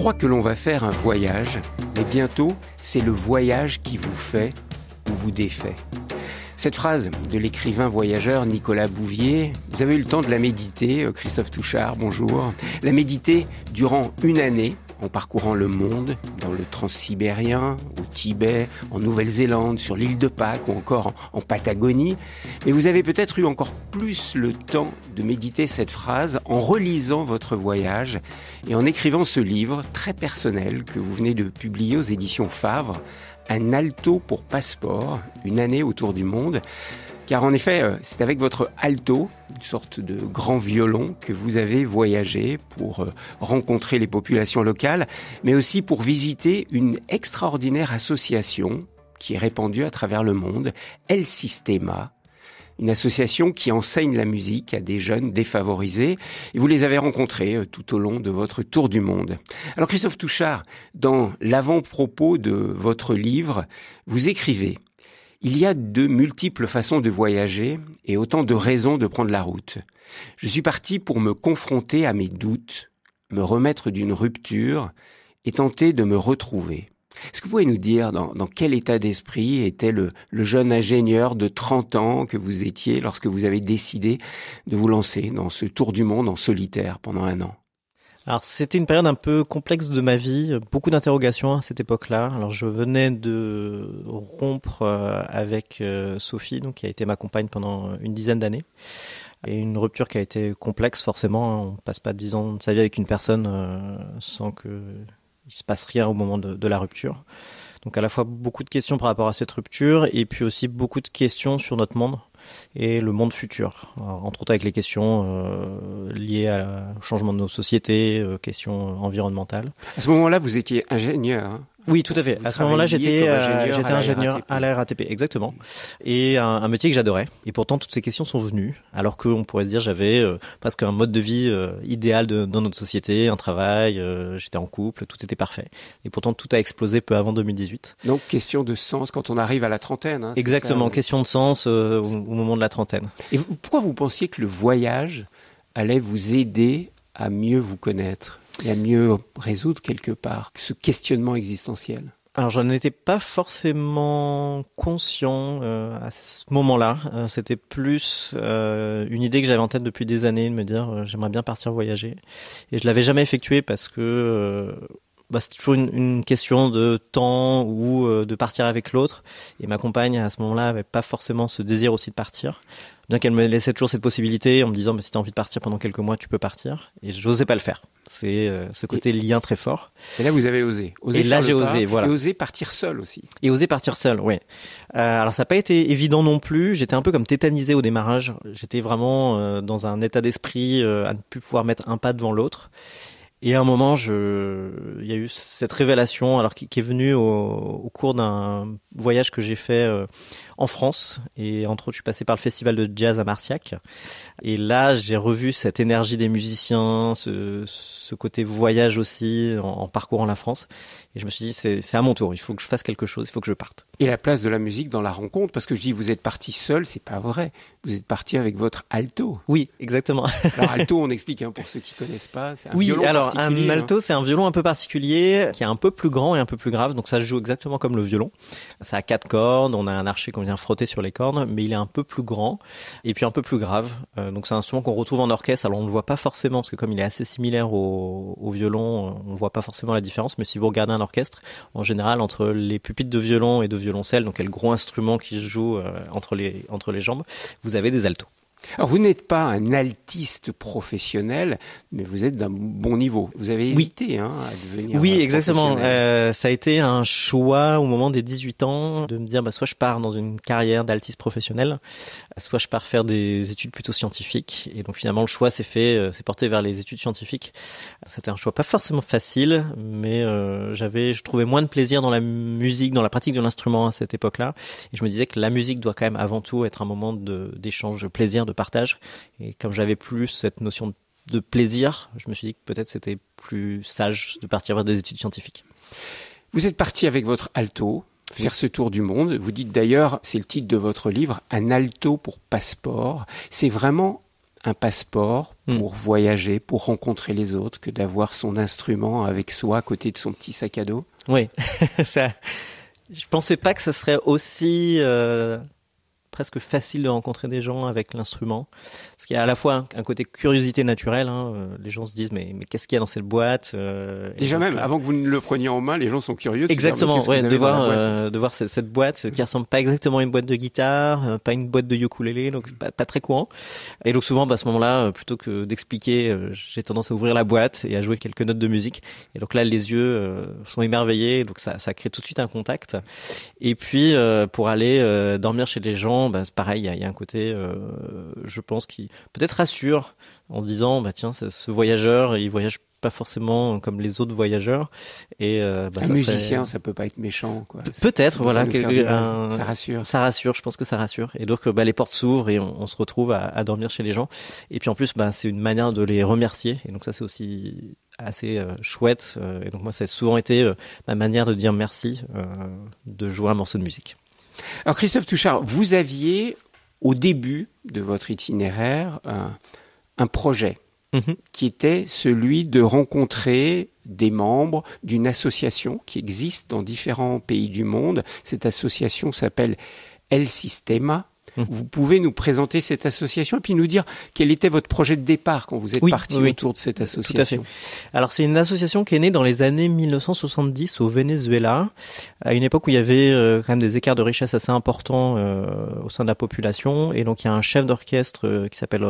crois que l'on va faire un voyage, mais bientôt, c'est le voyage qui vous fait ou vous défait. Cette phrase de l'écrivain voyageur Nicolas Bouvier, vous avez eu le temps de la méditer, euh, Christophe Touchard, bonjour, la méditer durant une année en parcourant le monde, dans le transsibérien, au Tibet, en Nouvelle-Zélande, sur l'île de Pâques ou encore en Patagonie. Mais vous avez peut-être eu encore plus le temps de méditer cette phrase en relisant votre voyage et en écrivant ce livre très personnel que vous venez de publier aux éditions Favre, Un alto pour passeport, une année autour du monde. Car en effet, euh, c'est avec votre alto, une sorte de grand violon, que vous avez voyagé pour euh, rencontrer les populations locales, mais aussi pour visiter une extraordinaire association qui est répandue à travers le monde, El Sistema, une association qui enseigne la musique à des jeunes défavorisés. Et vous les avez rencontrés euh, tout au long de votre tour du monde. Alors Christophe Touchard, dans l'avant-propos de votre livre, vous écrivez ⁇ il y a de multiples façons de voyager et autant de raisons de prendre la route. Je suis parti pour me confronter à mes doutes, me remettre d'une rupture et tenter de me retrouver. Est-ce que vous pouvez nous dire dans, quel état d'esprit était le, le, jeune ingénieur de 30 ans que vous étiez lorsque vous avez décidé de vous lancer dans ce tour du monde en solitaire pendant un an alors c'était une période un peu complexe de ma vie, beaucoup d'interrogations à cette époque-là. Alors je venais de rompre euh, avec euh, Sophie, donc qui a été ma compagne pendant une dizaine d'années, et une rupture qui a été complexe forcément. On passe pas dix ans de sa vie avec une personne euh, sans que il se passe rien au moment de, de la rupture. Donc à la fois beaucoup de questions par rapport à cette rupture, et puis aussi beaucoup de questions sur notre monde et le monde futur, entre autres avec les questions euh, liées au changement de nos sociétés, euh, questions environnementales. À ce moment-là, vous étiez ingénieur. Hein. Oui, tout à fait. à ce moment-là, j'étais euh, j'étais ingénieur à la RATP, exactement, et un, métier que j'adorais. Et pourtant, toutes ces questions sont venues, alors qu'on pourrait se dire j'avais euh, presque un mode de vie euh, idéal dans notre société, un travail, j'étais en couple, tout était parfait. Et pourtant, tout a explosé peu avant 2018. Donc, question de sens quand on arrive à la trentaine. Hein, exactement, question de sens au, moment de la trentaine. Et pourquoi vous pensiez que le voyage allait vous aider à mieux vous connaître y a mieux résoudre quelque part ce questionnement existentiel alors j'en étais pas forcément conscient euh, à ce moment-là. Euh, c'était plus euh, une idée que j'avais en tête depuis des années de me dire j'aimerais bien partir voyager et je l'avais jamais effectué parce que bah, c'est toujours une, question de temps ou de partir avec l'autre. Et ma compagne, à ce moment-là, avait pas forcément ce désir aussi de partir bien qu'elle me laissait toujours cette possibilité en me disant mais bah, si tu as envie de partir pendant quelques mois, tu peux partir. Et j'osais pas le faire. C'est euh, ce côté lien très fort. Et là, vous avez osé. osé et là, j'ai osé, voilà. Et osé partir seul aussi. Et osé partir seul, oui. Euh, alors, ça n'a pas été évident non plus. J'étais un peu comme tétanisé au démarrage. J'étais vraiment euh, dans un état d'esprit euh, à ne plus pouvoir mettre un pas devant l'autre. Et à un moment, je, il y a eu cette révélation, alors qui, est venue au, cours d'un voyage que j'ai fait euh, en France. Et entre autres, je suis passé par le festival de jazz à Marciac. Et là, j'ai revu cette énergie des musiciens, ce, côté voyage aussi, en, en, parcourant la France. Et je me suis dit, c'est à mon tour. Il faut que je fasse quelque chose. Il faut que je parte et la place de la musique dans la rencontre. Parce que je dis, vous êtes parti seul, c'est pas vrai. Vous êtes parti avec votre alto. Oui, exactement. alors alto, on explique hein, pour ceux qui connaissent pas. oui, alors un hein. alto, c'est un violon un peu particulier qui est un peu plus grand et un peu plus grave. Donc ça joue exactement comme le violon. Ça a quatre cordes. On a un archer qu'on vient frotter sur les cordes, mais il est un peu plus grand et puis un peu plus grave. Euh, donc c'est un instrument qu'on retrouve en orchestre. Alors on le voit pas forcément parce que comme il est assez similaire au, violon, on voit pas forcément la différence. Mais si vous regardez un orchestre, en général entre les pupitres de violon et de violon donc quel gros instrument qui se joue euh, entre, les, entre les jambes, vous avez des altos. Alors vous n'êtes pas un altiste professionnel, mais vous êtes d'un bon niveau. Vous avez hésité oui. hein, à devenir. Oui, exactement. Euh, ça a été un choix au moment des 18 ans de me dire bah, soit je pars dans une carrière d'altiste professionnel, soit je pars faire des études plutôt scientifiques. Et donc finalement, le choix s'est fait, euh, s'est porté vers les études scientifiques. C'était un choix pas forcément facile, mais euh, j'avais, je trouvais moins de plaisir dans la musique, dans la pratique de l'instrument à cette époque-là. Et je me disais que la musique doit quand même avant tout être un moment d'échange, de plaisir, de partage. Et comme j'avais plus cette notion de plaisir, je me suis dit que peut-être c'était plus sage de partir vers des études scientifiques. Vous êtes parti avec votre alto, faire ce tour du monde. Vous dites d'ailleurs, c'est le titre de votre livre, un alto pour passeport. C'est vraiment un passeport hmm. pour voyager, pour rencontrer les autres, que d'avoir son instrument avec soi à côté de son petit sac à dos. Oui, ça. Je pensais pas que ça serait aussi euh, presque facile de rencontrer des gens avec l'instrument. Parce qu'il y a à la fois un, côté curiosité naturelle. Hein. Euh, les gens se disent mais, mais qu'est-ce qu'il y a dans cette boîte euh, Déjà même, euh, avant que vous ne le preniez en main, les gens sont curieux. exactement, ouais, de, voir, de voir cette, boîte qui ressemble pas exactement à une boîte de guitare, pas une boîte de ukulélé, donc mm. pas, très courant. Et donc souvent, bah, à ce moment-là, plutôt que d'expliquer, j'ai tendance à ouvrir la boîte et à jouer quelques notes de musique. Et donc là, les yeux sont émerveillés, donc ça, ça crée tout de suite un contact. Et puis, pour aller dormir chez les gens, bah, c'est pareil, il y, a un côté, euh, je pense, qui peut-être rassure en disant, bah tiens, ce voyageur, il voyage pas forcément comme les autres voyageurs. Et euh, bah, un musicien, ça peut pas être méchant. Peut-être, voilà, ben, ça rassure. Ça rassure, je pense que ça rassure. Et donc, bah, les portes s'ouvrent et on, se retrouve à, dormir chez les gens. Et puis en plus, c'est une manière de les remercier. Et donc ça, c'est aussi assez euh, chouette. Et donc moi, ça a souvent été ma manière de dire merci, de jouer un morceau de musique. Alors Christophe Touchard, vous aviez au début de votre itinéraire un, projet mhm. qui était celui de rencontrer des membres d'une association qui existe dans différents pays du monde. Cette association s'appelle El Sistema. Mmh. Vous pouvez nous présenter cette association et puis nous dire quel était votre projet de départ quand vous êtes parti autour de cette association. Alors c'est une association qui est née dans les années 1970 au Venezuela, à une époque où il y avait euh, quand même des écarts de richesse assez importants euh, au sein de la population. Et donc il y a un chef d'orchestre euh, qui s'appelle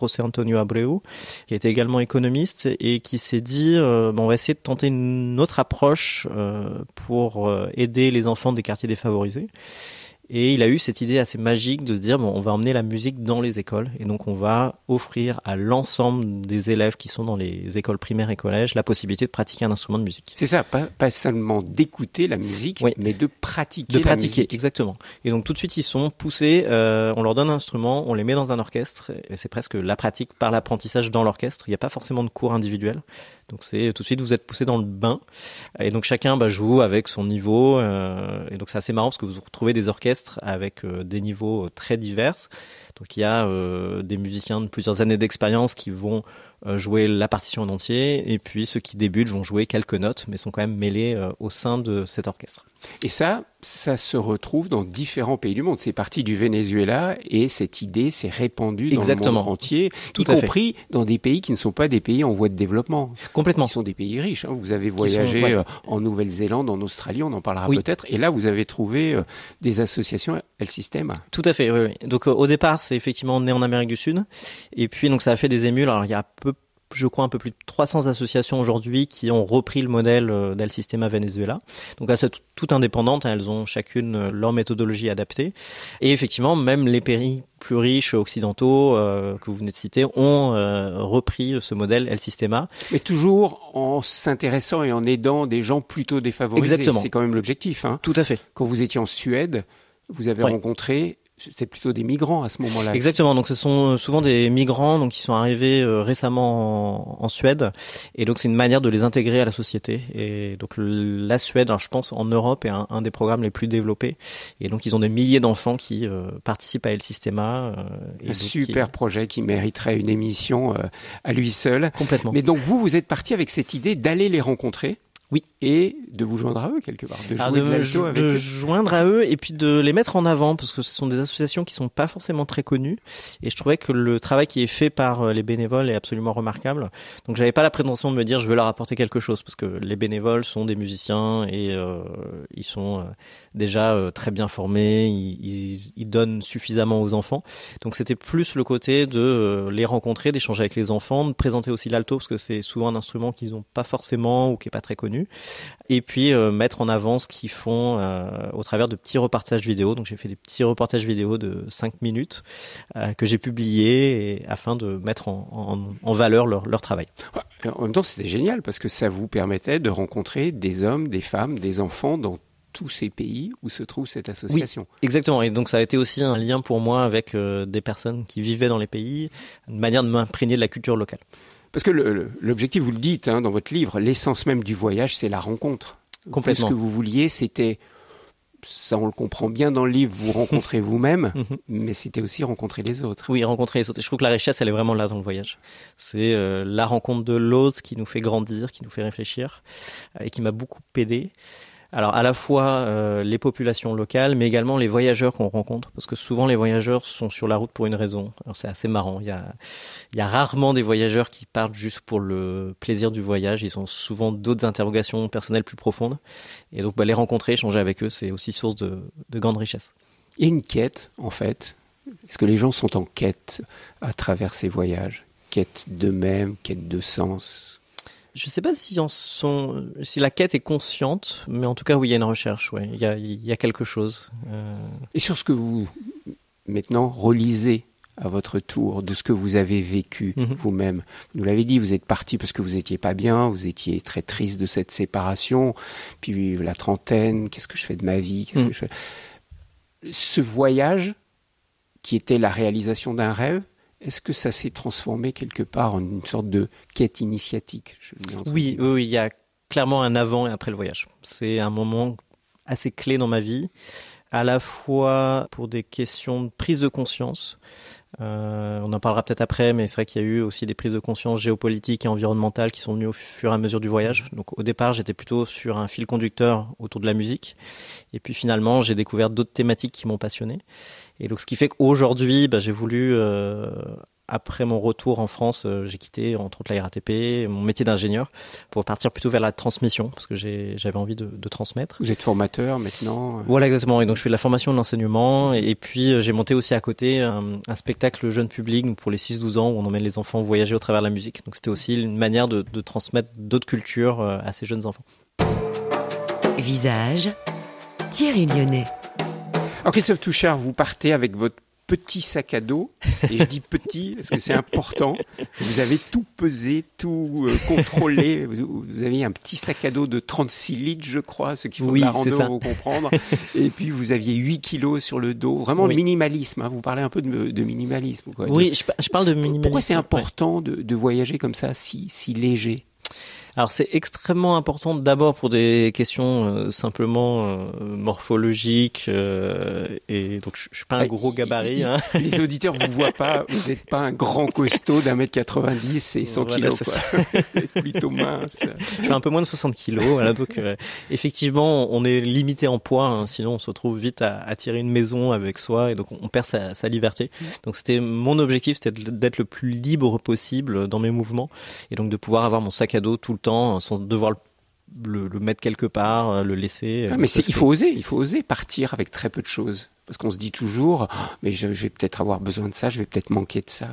José Antonio Abreu, qui était également économiste et qui s'est dit bon, on va essayer de tenter une autre approche pour aider les enfants des quartiers défavorisés. Et il a eu cette idée assez magique de se dire, bon, on va emmener la musique dans les écoles. Et donc, on va offrir à l'ensemble des élèves qui sont dans les écoles primaires et collèges la possibilité de pratiquer un instrument de musique. C'est ça, pas, seulement d'écouter la musique, mais de pratiquer. De pratiquer, exactement. Et donc, tout de suite, ils sont poussés, euh, on leur donne un instrument, on les met dans un orchestre. Et c'est presque la pratique par l'apprentissage dans l'orchestre. Il n'y a pas forcément de cours individuels. Donc c'est tout de suite vous êtes poussé dans le bain et donc chacun bah, joue avec son niveau euh, et donc c'est assez marrant parce que vous retrouvez des orchestres avec euh, des niveaux euh, très divers. Donc il y a des musiciens de plusieurs années d'expérience qui vont euh, jouer la partition en entier, et puis ceux qui débutent vont jouer quelques notes, mais sont quand même mêlés euh, au sein de cet orchestre. Et ça, ça se retrouve dans différents pays du monde. C'est parti du Venezuela et cette idée s'est répandue dans Exactement. le monde entier, Tout y compris dans des pays qui ne sont pas des pays en voie de développement. Complètement. Qui sont des pays riches. Hein. Vous avez voyagé euh, en Nouvelle-Zélande, en Australie, on en parlera peut-être. Et là, vous avez trouvé des associations El Sistema. Tout à fait. Oui, Donc au départ, c'est effectivement né en Amérique du Sud, et puis donc ça a fait des émules. Alors il y a je crois, un peu plus de 300 associations aujourd'hui qui ont repris le modèle euh, d'El Sistema Venezuela. Donc elles sont toutes indépendantes, hein, elles ont chacune euh, leur méthodologie adaptée. Et effectivement, même les pays plus riches occidentaux euh, que vous venez de citer ont repris ce modèle El Sistema. Mais toujours en s'intéressant et en aidant des gens plutôt défavorisés. Exactement. C'est quand même l'objectif. Hein. Tout à fait. Quand vous étiez en Suède, vous avez rencontré c'est plutôt des migrants à ce moment-là. Exactement. Donc ce sont euh, souvent des migrants donc qui sont arrivés euh, récemment en, Suède et donc c'est une manière de les intégrer à la société et donc la Suède, je pense en Europe est un, des programmes les plus développés et donc ils ont des milliers d'enfants qui euh, participent à El Sistema. un super projet qui mériterait une émission à lui seul. Complètement. Mais donc vous vous êtes parti avec cette idée d'aller les rencontrer oui, et de vous joindre à eux quelque part, de, ah, de joindre à eux et puis de les mettre en avant parce que ce sont des associations qui sont pas forcément très connues et je trouvais que le travail qui est fait par euh, les bénévoles est absolument remarquable. Donc j'avais pas la prétention de me dire je veux leur apporter quelque chose parce que les bénévoles sont des musiciens et euh, ils sont euh, déjà très bien formés, ils, ils, donnent suffisamment aux enfants. Donc c'était plus le côté de les rencontrer, d'échanger avec les enfants, de présenter aussi l'alto parce que c'est souvent un instrument qu'ils ont pas forcément ou qui est pas très connu et puis euh, mettre en avant ce qu'ils font euh, au travers de petits reportages vidéo. Donc j'ai fait des petits reportages vidéo de 5 minutes euh, que j'ai publiés afin de mettre en, valeur leur, travail. En même temps, c'était génial parce que ça vous permettait de rencontrer des hommes, des femmes, des enfants dans tous ces pays où se trouve cette association. Oui, exactement. Et donc ça a été aussi un lien pour moi avec des personnes qui vivaient dans les pays, une manière de m'imprégner de la culture locale. Parce que l'objectif, vous le dites hein, dans votre livre, l'essence même du voyage, c'est la rencontre. Complètement. ce que vous vouliez, c'était ça on le comprend bien dans le livre, vous rencontrez vous-même, mhm. mais c'était aussi rencontrer les autres. Oui, rencontrer les autres. Je trouve que la richesse, elle est vraiment là dans le voyage. C'est euh, la rencontre de l'autre qui nous fait grandir, qui nous fait réfléchir, euh, et qui m'a beaucoup aidé alors à la fois euh, les populations locales, mais également les voyageurs qu'on rencontre, parce que souvent les voyageurs sont sur la route pour une raison. Alors c'est assez marrant, il y, a, rarement des voyageurs qui partent juste pour le plaisir du voyage, ils ont souvent d'autres interrogations personnelles plus profondes, et donc bah, les rencontrer, échanger avec eux, c'est aussi source de, de grande richesse. Et une quête, en fait. Est-ce que les gens sont en quête à travers ces voyages Quête d'eux-mêmes, quête de sens je sais pas si en si la quête est consciente, mais en tout cas, oui, il y a une recherche, oui, Il y a, il y a quelque chose. Euh. Et sur ce que vous, maintenant, relisez à votre tour de ce que vous avez vécu mhm. vous-même. Vous l'avez dit, vous êtes parti parce que vous étiez pas bien, vous étiez très triste de cette séparation, puis la trentaine, qu'est-ce que je fais de ma vie, qu'est-ce mhm. que Ce voyage qui était la réalisation d'un rêve, est-ce que ça s'est transformé quelque part en une sorte de quête initiatique oui, il y a clairement un avant et après le voyage. C'est un moment assez clé dans ma vie, à la fois pour des questions de prise de conscience. Euh, on en parlera peut-être après, mais c'est vrai qu'il y a eu aussi des prises de conscience géopolitiques et environnementales qui sont venues au fur et à mesure du voyage. Donc au départ, j'étais plutôt sur un fil conducteur autour de la musique. Et puis finalement, j'ai découvert d'autres thématiques qui m'ont passionné. Et donc, ce qui fait qu'aujourd'hui, bah, j'ai voulu, euh, après mon retour en France, euh, j'ai quitté entre autres la RATP, mon métier d'ingénieur, pour partir plutôt vers la transmission, parce que j'avais envie de, transmettre. Vous êtes formateur maintenant euh Voilà, exactement. Et donc, je fais de la formation de l'enseignement. Et, puis, j'ai monté aussi à côté un, spectacle jeune public pour les 6-12 ans, où on emmène les enfants voyager au travers de la musique. Donc, c'était aussi une manière de, de transmettre d'autres cultures à ces jeunes enfants. Visage, Thierry Lyonnais. Alors Christophe Touchard, vous partez avec votre petit sac à dos, et je dis petit parce que c'est important, vous avez tout pesé, tout euh, contrôlé, vous, aviez un petit sac à dos de 36 litres je crois, ce qu'il faut oui, comprendre, et puis vous aviez 8 kilos sur le dos, vraiment minimalisme, hein. vous parlez un peu de, minimalisme. Oui, je, parle de minimalisme. Pourquoi c'est important de, voyager comme ça, si, si léger alors c'est extrêmement important d'abord pour des questions euh, simplement euh, morphologiques euh, et donc je, suis pas un ah, gros gabarit. Hein. Les auditeurs vous voient pas, vous êtes pas un grand costaud d'un mètre 90 et 100 kilos. Quoi. plutôt mince. Je suis un peu moins de 60 kilos. Voilà, effectivement, on est limité en poids, hein, sinon on se retrouve vite à, à, tirer une maison avec soi et donc on, perd sa, sa liberté. Donc c'était mon objectif, c'était d'être le plus libre possible dans mes mouvements et donc de pouvoir avoir mon sac à dos tout le sans devoir le mettre quelque part, euh, le laisser. Euh, ah, mais il faut oser, il faut oser partir avec très peu de choses. Parce qu'on se dit toujours, oh, mais je, vais peut-être avoir besoin de ça, je vais peut-être manquer de ça.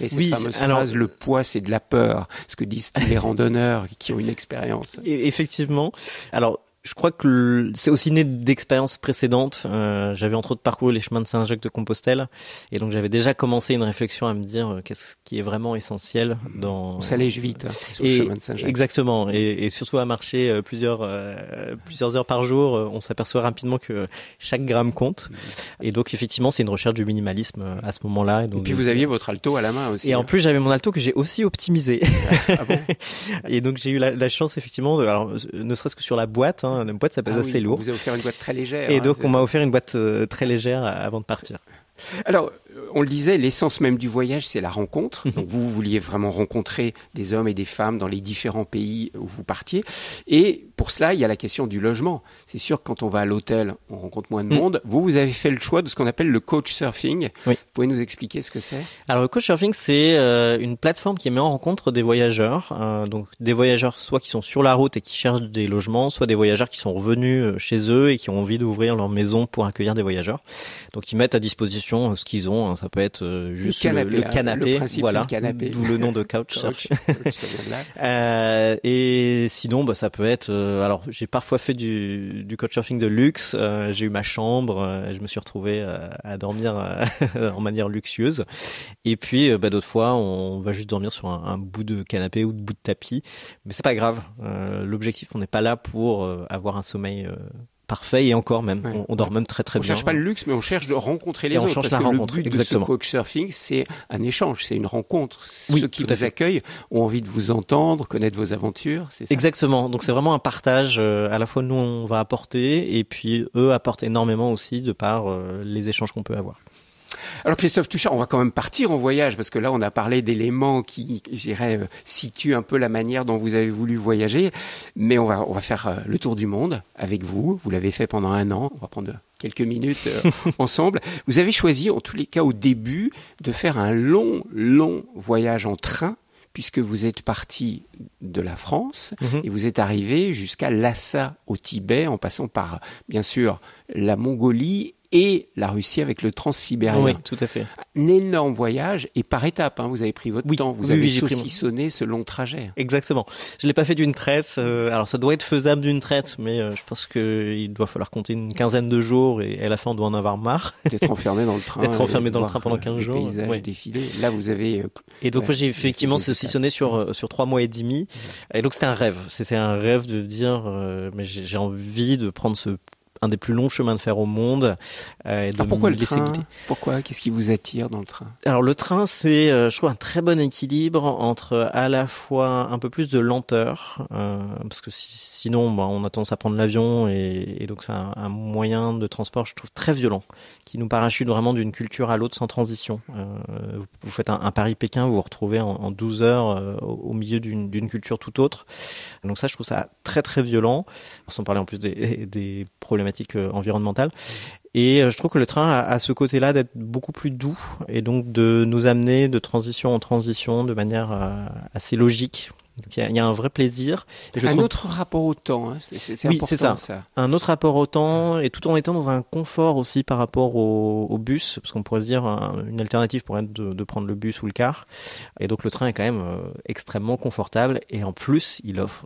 Et cette fameuse phrase, le poids, c'est de la peur. Ce que disent les randonneurs qui ont une expérience. E-, effectivement. Alors, je crois que c'est aussi né d'expériences précédentes. Euh, j'avais entre autres parcouru les chemins de Saint-Jacques de Compostelle et donc j'avais déjà commencé une réflexion à me dire euh, qu'est-ce qui est vraiment essentiel dans. On s'allège vite hein, sur le chemin de Saint-Jacques. Exactement et, et, surtout à marcher euh, plusieurs euh, plusieurs heures par jour, on s'aperçoit rapidement que chaque gramme compte et donc effectivement c'est une recherche du minimalisme à ce moment-là. Et, donc, puis vous aviez votre alto à la main aussi. Et en hein. plus j'avais mon alto que j'ai aussi optimisé. Ah, ah bon et donc j'ai eu la, chance effectivement, de, alors ne serait-ce que sur la boîte. Une hein, boîte, ça pèse ah assez lourd. vous avez offert une boîte très légère. Et hein, donc, on m'a offert une boîte euh, très légère euh, avant de partir. Alors, on le disait, l'essence même du voyage, c'est la rencontre. Mhm. Donc vous, vous vouliez vraiment rencontrer des hommes et des femmes dans les différents pays où vous partiez. Et pour cela, il y a la question du logement. C'est sûr que quand on va à l'hôtel, on rencontre moins de mm. monde. Vous, vous avez fait le choix de ce qu'on appelle le coach surfing. Oui. Vous pouvez nous expliquer ce que c'est Alors le coach surfing, c'est euh, une plateforme qui met en rencontre des voyageurs. Euh, donc des voyageurs soit qui sont sur la route et qui cherchent des logements, soit des voyageurs qui sont revenus euh, chez eux et qui ont envie d'ouvrir leur maison pour accueillir des voyageurs. Donc ils mettent à disposition ce qu'ils ont, ça peut être euh, juste le canapé, hein. voilà, d'où le nom de couch. Hein. Euh, et sinon, bah, ça peut être. Euh, alors, j'ai parfois fait du, du couchsurfing de luxe. j'ai eu ma chambre, je me suis retrouvé à dormir en manière luxueuse. Et puis, bah, d'autres fois, on va juste dormir sur un, un, bout de canapé ou de bout de tapis. Mais c'est pas grave. L'objectif, on n'est pas là pour avoir un sommeil parfait et encore même. On, dort même très très bien. On cherche pas le luxe, mais on cherche de rencontrer les et autres. parce que rencontre. le but Exactement. de ce surfing c'est un échange, c'est une rencontre. Ceux qui vous accueillent ont envie de vous entendre, connaître vos aventures. Ça Exactement. Donc c'est vraiment un partage. Euh, à la fois nous on va apporter et puis eux apportent énormément aussi de par euh, les échanges qu'on peut avoir. Alors Christophe Touchard, on va quand même partir en voyage parce que là on a parlé d'éléments qui, j'irais, euh, situent un peu la manière dont vous avez voulu voyager, mais on va faire euh, le tour du monde avec vous. Vous l'avez fait pendant un an. On va prendre quelques minutes euh, ensemble. Vous avez choisi, en tous les cas au début, de faire un long long voyage en train puisque vous êtes parti de la France mhm. et vous êtes arrivé jusqu'à Lhasa au Tibet en passant par bien sûr la Mongolie et la Russie avec le Transsibérien. Oui, tout à fait. Un énorme voyage et par étapes. Hein, vous avez pris votre temps, vous avez saucissonné ce long trajet. Exactement. Je l'ai pas fait d'une traite. Euh, alors ça doit être faisable d'une traite, mais euh, je pense qu'il doit falloir compter une quinzaine de jours et à la fin on doit en avoir marre. D'être enfermé dans le train. D'être enfermé dans le train pendant 15 jours. Paysage ouais. Là vous avez. Euh, et donc j'ai effectivement saucissonné sur sur trois mois et demi. Et donc c'était un rêve. C'était un rêve de dire mais j'ai envie de prendre ce un des plus longs chemins de fer au monde. Euh, ah, pourquoi le train Pourquoi Qu'est-ce qui vous attire dans le train Alors le train, c'est, euh, je trouve, un très bon équilibre entre euh, à la fois un peu plus de lenteur, parce que sinon, bah, on a tendance à prendre l'avion et, donc c'est un, moyen de transport, je trouve, très violent, qui nous parachute vraiment d'une culture à l'autre sans transition. Vous, faites un, Paris-Pékin, vous vous retrouvez en, 12 heures au, milieu d'une culture tout autre. Donc ça, je trouve ça très très violent, sans parler en plus des, des problématiques euh, environnementale Et euh, je trouve que le train a, ce côté-là d'être beaucoup plus doux et donc de nous amener de transition en transition de manière euh, assez logique. il y, a un vrai plaisir. un autre rapport au temps, hein, c'est ça. Un autre rapport au temps et tout en étant dans un confort aussi par rapport au, bus, parce qu'on pourrait se dire une alternative pourrait être de, prendre le bus ou le car. Et donc le train est quand même extrêmement confortable et en plus il offre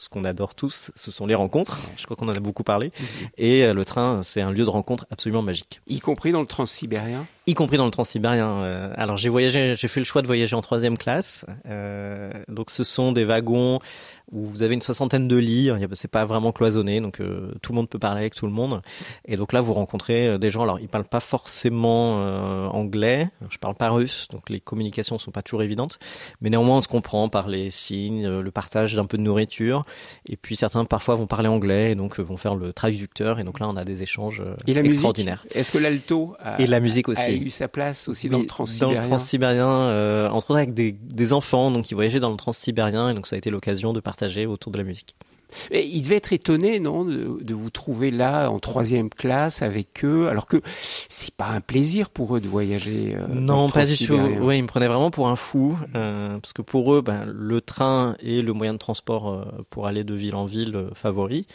ce qu'on adore tous, ce sont les rencontres. Je crois qu'on en a beaucoup parlé. Mm-hmm. Et euh, le train, c'est un lieu de rencontre absolument magique. Y compris dans le transsibérien Y compris dans le transsibérien. Euh. alors j'ai voyagé, j'ai fait le choix de voyager en troisième classe. Euh. donc ce sont des wagons où vous avez une soixantaine de lits, c'est pas vraiment cloisonné, donc euh, tout le monde peut parler avec tout le monde. Et donc là, vous rencontrez euh, des gens, alors ils parlent pas forcément euh, anglais, je parle pas russe, donc les communications sont pas toujours évidentes, mais néanmoins on se comprend par les signes, le partage d'un peu de nourriture, et puis certains parfois vont parler anglais, et donc vont faire le traducteur, et donc là on a des échanges extraordinaires. Est-ce que l'alto a, la eu sa place aussi dans le transsibérien Dans le transsibérien, entre autres avec des, enfants, donc ils voyageaient dans le transsibérien, et donc ça a été l'occasion de partir autour de la musique. Et il devait être étonné, non, de, vous trouver là en troisième classe avec eux, alors que c'est pas un plaisir pour eux de voyager. Euh, non, pas du tout. Oui, ils me prenaient vraiment pour un fou, euh, parce que pour eux, ben, le train est le moyen de transport euh, pour aller de ville en ville favori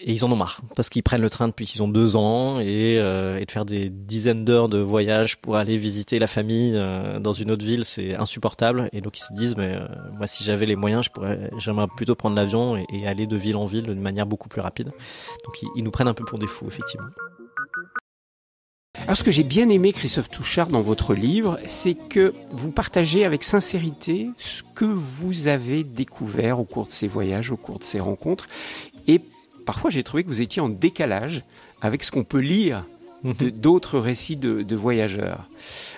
et ils en ont marre parce qu'ils prennent le train depuis qu'ils ont deux ans et, euh, et de faire des dizaines d'heures de voyage pour aller visiter la famille euh, dans une autre ville, c'est insupportable. Et donc ils se disent, mais euh, moi si j'avais les moyens, je pourrais, j'aimerais plutôt prendre l'avion et, aller de ville en ville de manière beaucoup plus rapide. Donc ils, ils nous prennent un peu pour des fous, effectivement. Alors ce que j'ai bien aimé, Christophe Touchard, dans votre livre, c'est que vous partagez avec sincérité ce que vous avez découvert au cours de ces voyages, au cours de ces rencontres. Et parfois j'ai trouvé que vous étiez en décalage avec ce qu'on peut lire mhm. d'autres récits de, voyageurs.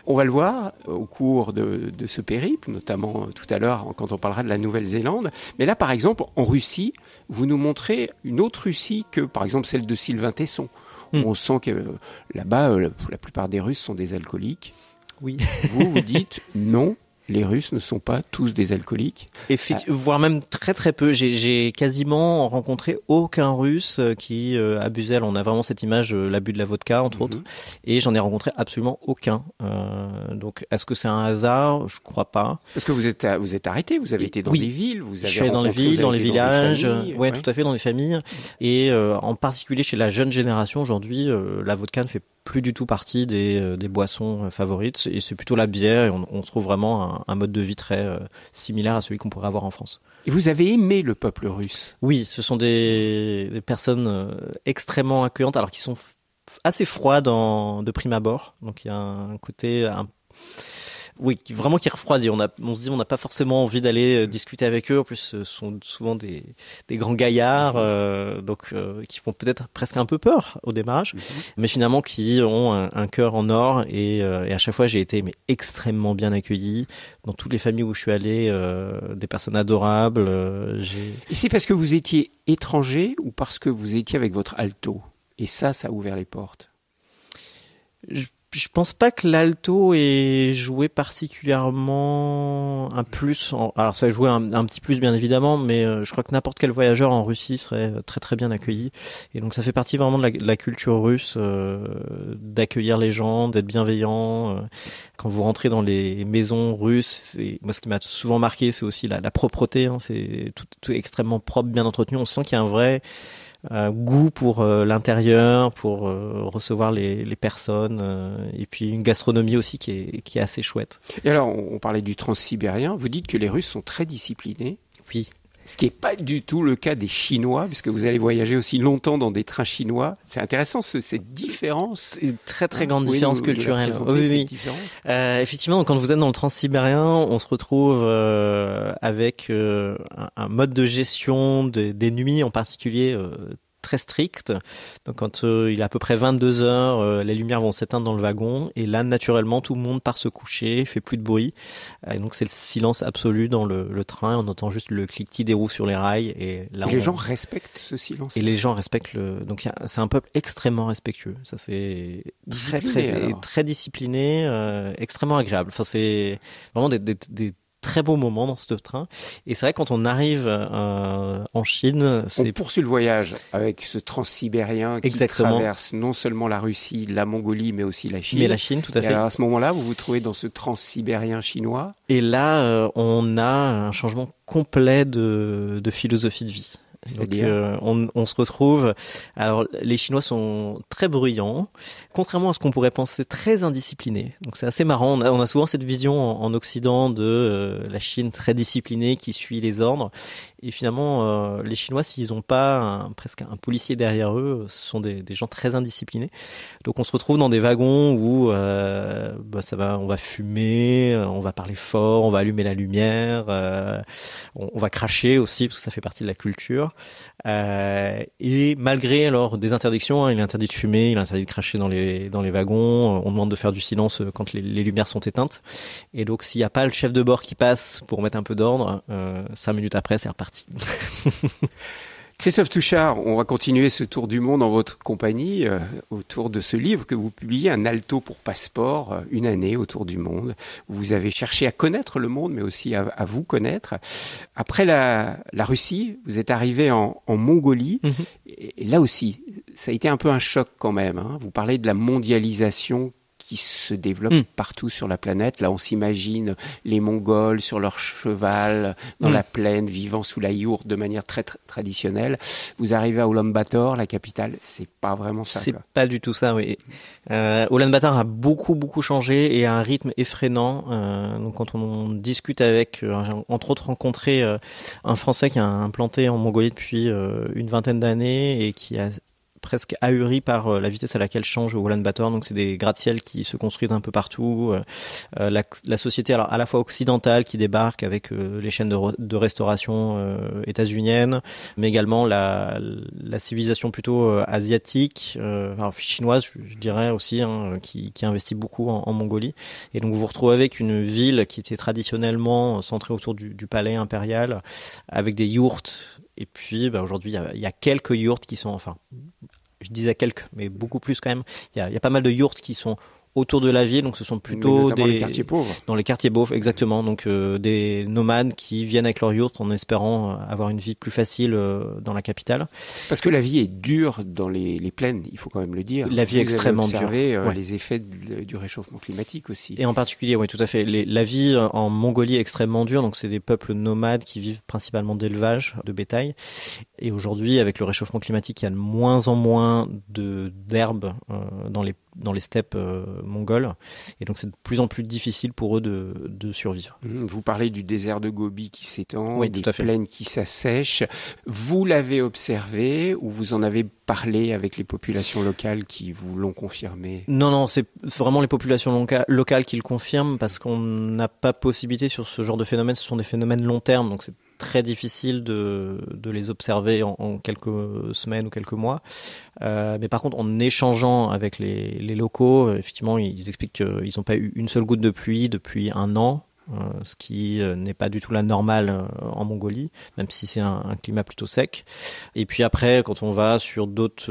On va le voir euh, au cours de, ce périple, notamment euh, tout à l'heure quand on parlera de la Nouvelle-Zélande. Mais là, par exemple, en Russie, vous nous montrez une autre Russie que, par exemple, celle de Sylvain Tesson. Hmm. On sent que euh, là-bas, la plupart des Russes sont des alcooliques. Oui. Vous, vous dites non, les Russes ne sont pas tous des alcooliques. Euh, voire même très très peu. J'ai quasiment rencontré aucun Russe euh, qui euh, abusait. on a vraiment cette image, l'abus de la vodka entre mhm. autres. Et j'en ai rencontré absolument aucun. donc est-ce que c'est un hasard Je crois pas. Parce que vous êtes vous êtes arrêté, vous avez été dans les villes, vous avez Je suis dans les villes, dans les villages, Oui, tout à fait dans les familles. Et en particulier chez la jeune génération aujourd'hui, la vodka ne fait plus du tout partie des, euh, des boissons euh, favorites et c'est plutôt la bière et on, on trouve vraiment un, mode de vie très euh, similaire à celui qu'on pourrait avoir en France. Et vous avez aimé le peuple russe Oui, ce sont des, personnes extrêmement accueillantes alors qu'ils sont assez froids de prime abord, donc il y a un côté un, oui, vraiment qui refroidit. On, se dit, on n'a pas forcément envie d'aller euh, discuter avec eux. En plus, ce sont souvent des, grands gaillards, mhm. euh, donc euh, qui font peut-être presque un peu peur au démarrage, mhm. mais finalement qui ont un, cœur en or. Et, à chaque fois, j'ai été extrêmement bien accueilli dans toutes les familles où je suis allé, des personnes adorables. et c'est parce que vous étiez étranger ou parce que vous étiez avec votre alto Et ça, ça a ouvert les portes je pense pas que l'alto ait joué particulièrement un plus. Alors ça a joué un, petit plus bien évidemment, mais euh, je crois que n'importe quel voyageur en Russie serait euh, très très bien accueilli. Et donc ça fait partie vraiment de la, culture russe euh, d'accueillir les gens, d'être bienveillant. Quand vous rentrez dans les maisons russes, moi ce qui m'a souvent marqué, c'est aussi la, propreté. Hein. c'est tout, extrêmement propre, bien entretenu. On sent qu'il y a un vrai euh, goût pour euh, l'intérieur, pour euh, recevoir les, personnes, et puis une gastronomie aussi qui est, qui est assez chouette. Et alors, on parlait du transsibérien. Vous dites que les Russes sont très disciplinés. Oui. Ce qui n'est pas du tout le cas des Chinois, puisque vous allez voyager aussi longtemps dans des trains chinois. C'est intéressant cette différence. Une très très hein grande différence culturelle. oui, oui. Euh, effectivement, quand vous êtes dans le transsibérien, on se retrouve euh, avec euh, un, mode de gestion des, des nuits en particulier euh, très strict. Donc quand euh, il est à peu près 22 heures, euh, les lumières vont s'éteindre dans le wagon et là naturellement tout le monde part se coucher, fait plus de bruit. Et donc c'est le silence absolu dans le, train, on entend juste le cliquetis des roues sur les rails et là les gens respectent ce silence. Et les gens respectent le donc c'est un peuple extrêmement respectueux. Ça c'est très très discipliné, euh, extrêmement agréable. Enfin c'est vraiment des, des très beau moment dans ce train. Et c'est vrai quand on arrive euh, en Chine, on poursuit le voyage avec ce transsibérien qui traverse non seulement la Russie, la Mongolie, mais aussi la Chine. Mais la Chine, tout à fait. Et à ce moment-là, vous vous trouvez dans ce transsibérien chinois. Et là, euh, on a un changement complet de philosophie de vie. Donc euh, on, on, se retrouve. Alors les Chinois sont très bruyants, contrairement à ce qu'on pourrait penser très indisciplinés. Donc c'est assez marrant. On a, on a, souvent cette vision en, en Occident de euh, la Chine très disciplinée qui suit les ordres. Et finalement, euh, les Chinois, s'ils n'ont pas presque un policier derrière eux, ce sont des, des, gens très indisciplinés. Donc on se retrouve dans des wagons où bah, ça va, on va fumer, on va parler fort, on va allumer la lumière, on va cracher aussi parce que ça fait partie de la culture. Euh, et malgré alors des interdictions, hein, il est interdit de fumer, il est interdit de cracher dans les dans les wagons. Euh, on demande de faire du silence euh, quand les, lumières sont éteintes. Et donc s'il n'y a pas le chef de bord qui passe pour mettre un peu d'ordre, cinq minutes après c'est reparti. Christophe Touchard, on va continuer ce tour du monde en votre compagnie euh, autour de ce livre que vous publiez, Un alto pour passeport, euh, une année autour du monde. vous avez cherché à connaître le monde, mais aussi à, vous connaître. Après la, Russie, vous êtes arrivé en, Mongolie. Mhm. là aussi, ça a été un peu un choc quand même. Hein. Vous parlez de la mondialisation qui se développe hmm. partout sur la planète. Là, on s'imagine les Mongols sur leur cheval dans hmm. la plaine, vivant sous la yourte de manière très, traditionnelle. Vous arrivez à Ulaanbaatar, la capitale, c'est pas vraiment ça. C'est pas du tout ça, oui. Euh, Ulaanbaatar a beaucoup, beaucoup changé et a un rythme effrénant. Euh, donc, quand on, discute avec, J'ai euh, entre autres, rencontré euh, un Français qui a implanté en Mongolie depuis une vingtaine d'années et qui a presque ahuri par euh, la vitesse à laquelle change Bator. Donc c'est des gratte ciels qui se construisent un peu partout. Euh, euh, la, la, société alors à la fois occidentale qui débarque avec les chaînes de, de restauration euh, états-uniennes, mais également la, la civilisation plutôt asiatique, alors, chinoise je, dirais aussi, hein, qui, qui, investit beaucoup en, en, Mongolie. Et donc vous vous retrouvez avec une ville qui était traditionnellement centrée autour du, du palais impérial, avec des yourtes et puis, bah, aujourd'hui, il y, y, a quelques yurts qui sont, enfin, je disais quelques, mais beaucoup plus quand même. Il y a, pas mal de yurts qui sont autour de la ville. Donc ce sont plutôt des les quartiers pauvres. Dans les quartiers pauvres, exactement. Donc euh, des nomades qui viennent avec leur en espérant euh, avoir une vie plus facile euh, dans la capitale. Parce que la vie est dure dans les, plaines, il faut quand même le dire. La vie est extrêmement dure. Les effets du réchauffement climatique aussi. Et en particulier, oui, tout à fait. la vie en Mongolie est extrêmement dure. Donc c'est des peuples nomades qui vivent principalement d'élevage de bétail. Et aujourd'hui, avec le réchauffement climatique, il y a de moins en moins de d'herbe dans les dans les steppes euh, mongoles. Et donc c'est de plus en plus difficile pour eux de, de survivre. Mhm. Vous parlez du désert de Gobi qui s'étend, de des plaines qui s'assèchent. Vous l'avez observé ou vous en avez parlé avec les populations locales qui vous l'ont confirmé Non, non, c'est vraiment les populations locales qui le confirment parce qu'on n'a pas possibilité sur ce genre de phénomène. Ce sont des phénomènes long terme, donc c'est très difficile de, de les observer en, quelques semaines ou quelques mois. Euh, mais par contre, en échangeant avec les, les locaux, effectivement, ils expliquent qu'ils n'ont pas eu une seule goutte de pluie depuis un an. Euh, ce qui euh, n'est pas du tout la normale euh, en Mongolie, même si c'est un, climat plutôt sec. Et puis après, quand on va sur d'autres,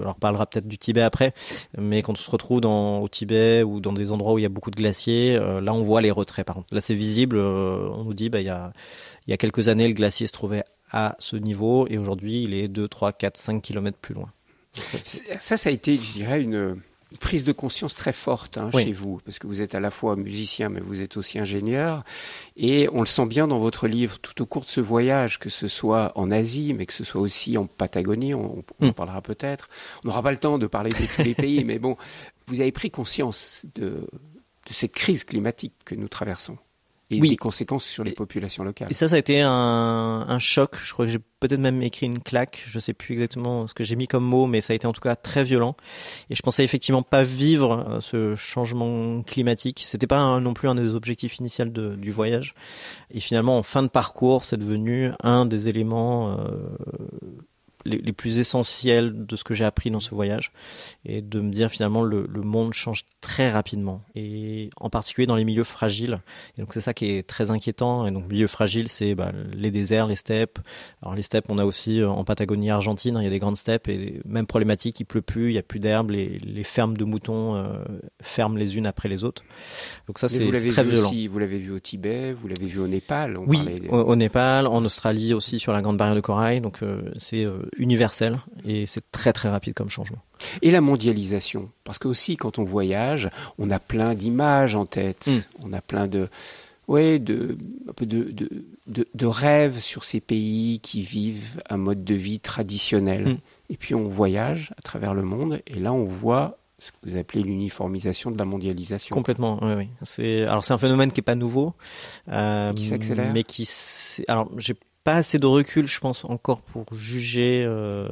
alors on parlera peut-être du Tibet après, mais quand on se retrouve au Tibet ou dans des endroits où il y a beaucoup de glaciers, là on voit les retraits par Là c'est visible, on nous dit, bah, il, y a, il quelques années le glacier se trouvait à ce niveau et aujourd'hui il est 2, 3, 4, 5 kilomètres plus loin. Ça, ça, ça, a été, je dirais, une, prise de conscience très forte hein, chez vous, parce que vous êtes à la fois musicien, mais vous êtes aussi ingénieur. Et on le sent bien dans votre livre, tout au cours de ce voyage, que ce soit en Asie, mais que ce soit aussi en Patagonie, on, en hmm. parlera peut-être. On n'aura pas le temps de parler de tous les pays, mais bon, vous avez pris conscience de, de cette crise climatique que nous traversons et oui. des conséquences sur les populations locales. Et ça, ça a été un, un choc. Je crois que j'ai peut-être même écrit une claque. Je sais plus exactement ce que j'ai mis comme mot, mais ça a été en tout cas très violent. Et je pensais effectivement pas vivre euh, ce changement climatique. C'était pas non plus un des objectifs initials du voyage. Et finalement, en fin de parcours, c'est devenu un des éléments euh, les, plus essentiels de ce que j'ai appris dans ce voyage et de me dire finalement le, monde change très rapidement et en particulier dans les milieux fragiles et donc c'est ça qui est très inquiétant et donc milieux fragiles c'est bah, les déserts les steppes alors les steppes on a aussi euh, en Patagonie argentine hein, il y a des grandes steppes et même problématique il pleut plus il y a plus d'herbe les, fermes de moutons euh, ferment les unes après les autres donc ça c'est très vu aussi, vous l'avez vu au Tibet vous l'avez vu au Népal oui au, Népal en Australie aussi sur la grande barrière de corail donc euh, c'est universel et c'est très très rapide comme changement. Et la mondialisation, parce que aussi quand on voyage, on a plein d'images en tête, mm. on a plein de, ouais, de, peu de, de, rêves sur ces pays qui vivent un mode de vie traditionnel. Mm. Et puis on voyage à travers le monde et là on voit ce que vous appelez l'uniformisation de la mondialisation. Complètement, oui, C'est alors c'est un phénomène qui n'est pas nouveau, euh, qui s'accélère, mais qui alors j'ai pas assez de recul, je pense, encore pour juger euh,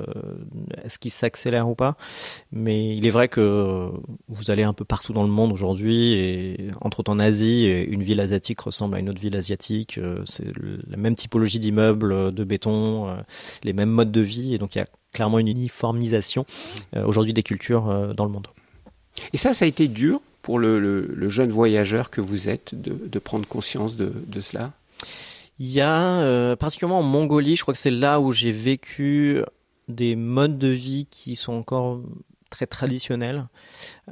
est-ce qu'il s'accélère ou pas. Mais il est vrai que vous allez un peu partout dans le monde aujourd'hui, et entre autres en Asie, une ville asiatique ressemble à une autre ville asiatique. Euh, c'est la même typologie d'immeubles, euh, de béton, les mêmes modes de vie, et donc il y a clairement une uniformisation aujourd'hui des cultures dans le monde. Et ça, ça a été dur pour le, jeune voyageur que vous êtes de, prendre conscience de cela il y a euh, particulièrement en Mongolie, je crois que c'est là où j'ai vécu des modes de vie qui sont encore très traditionnels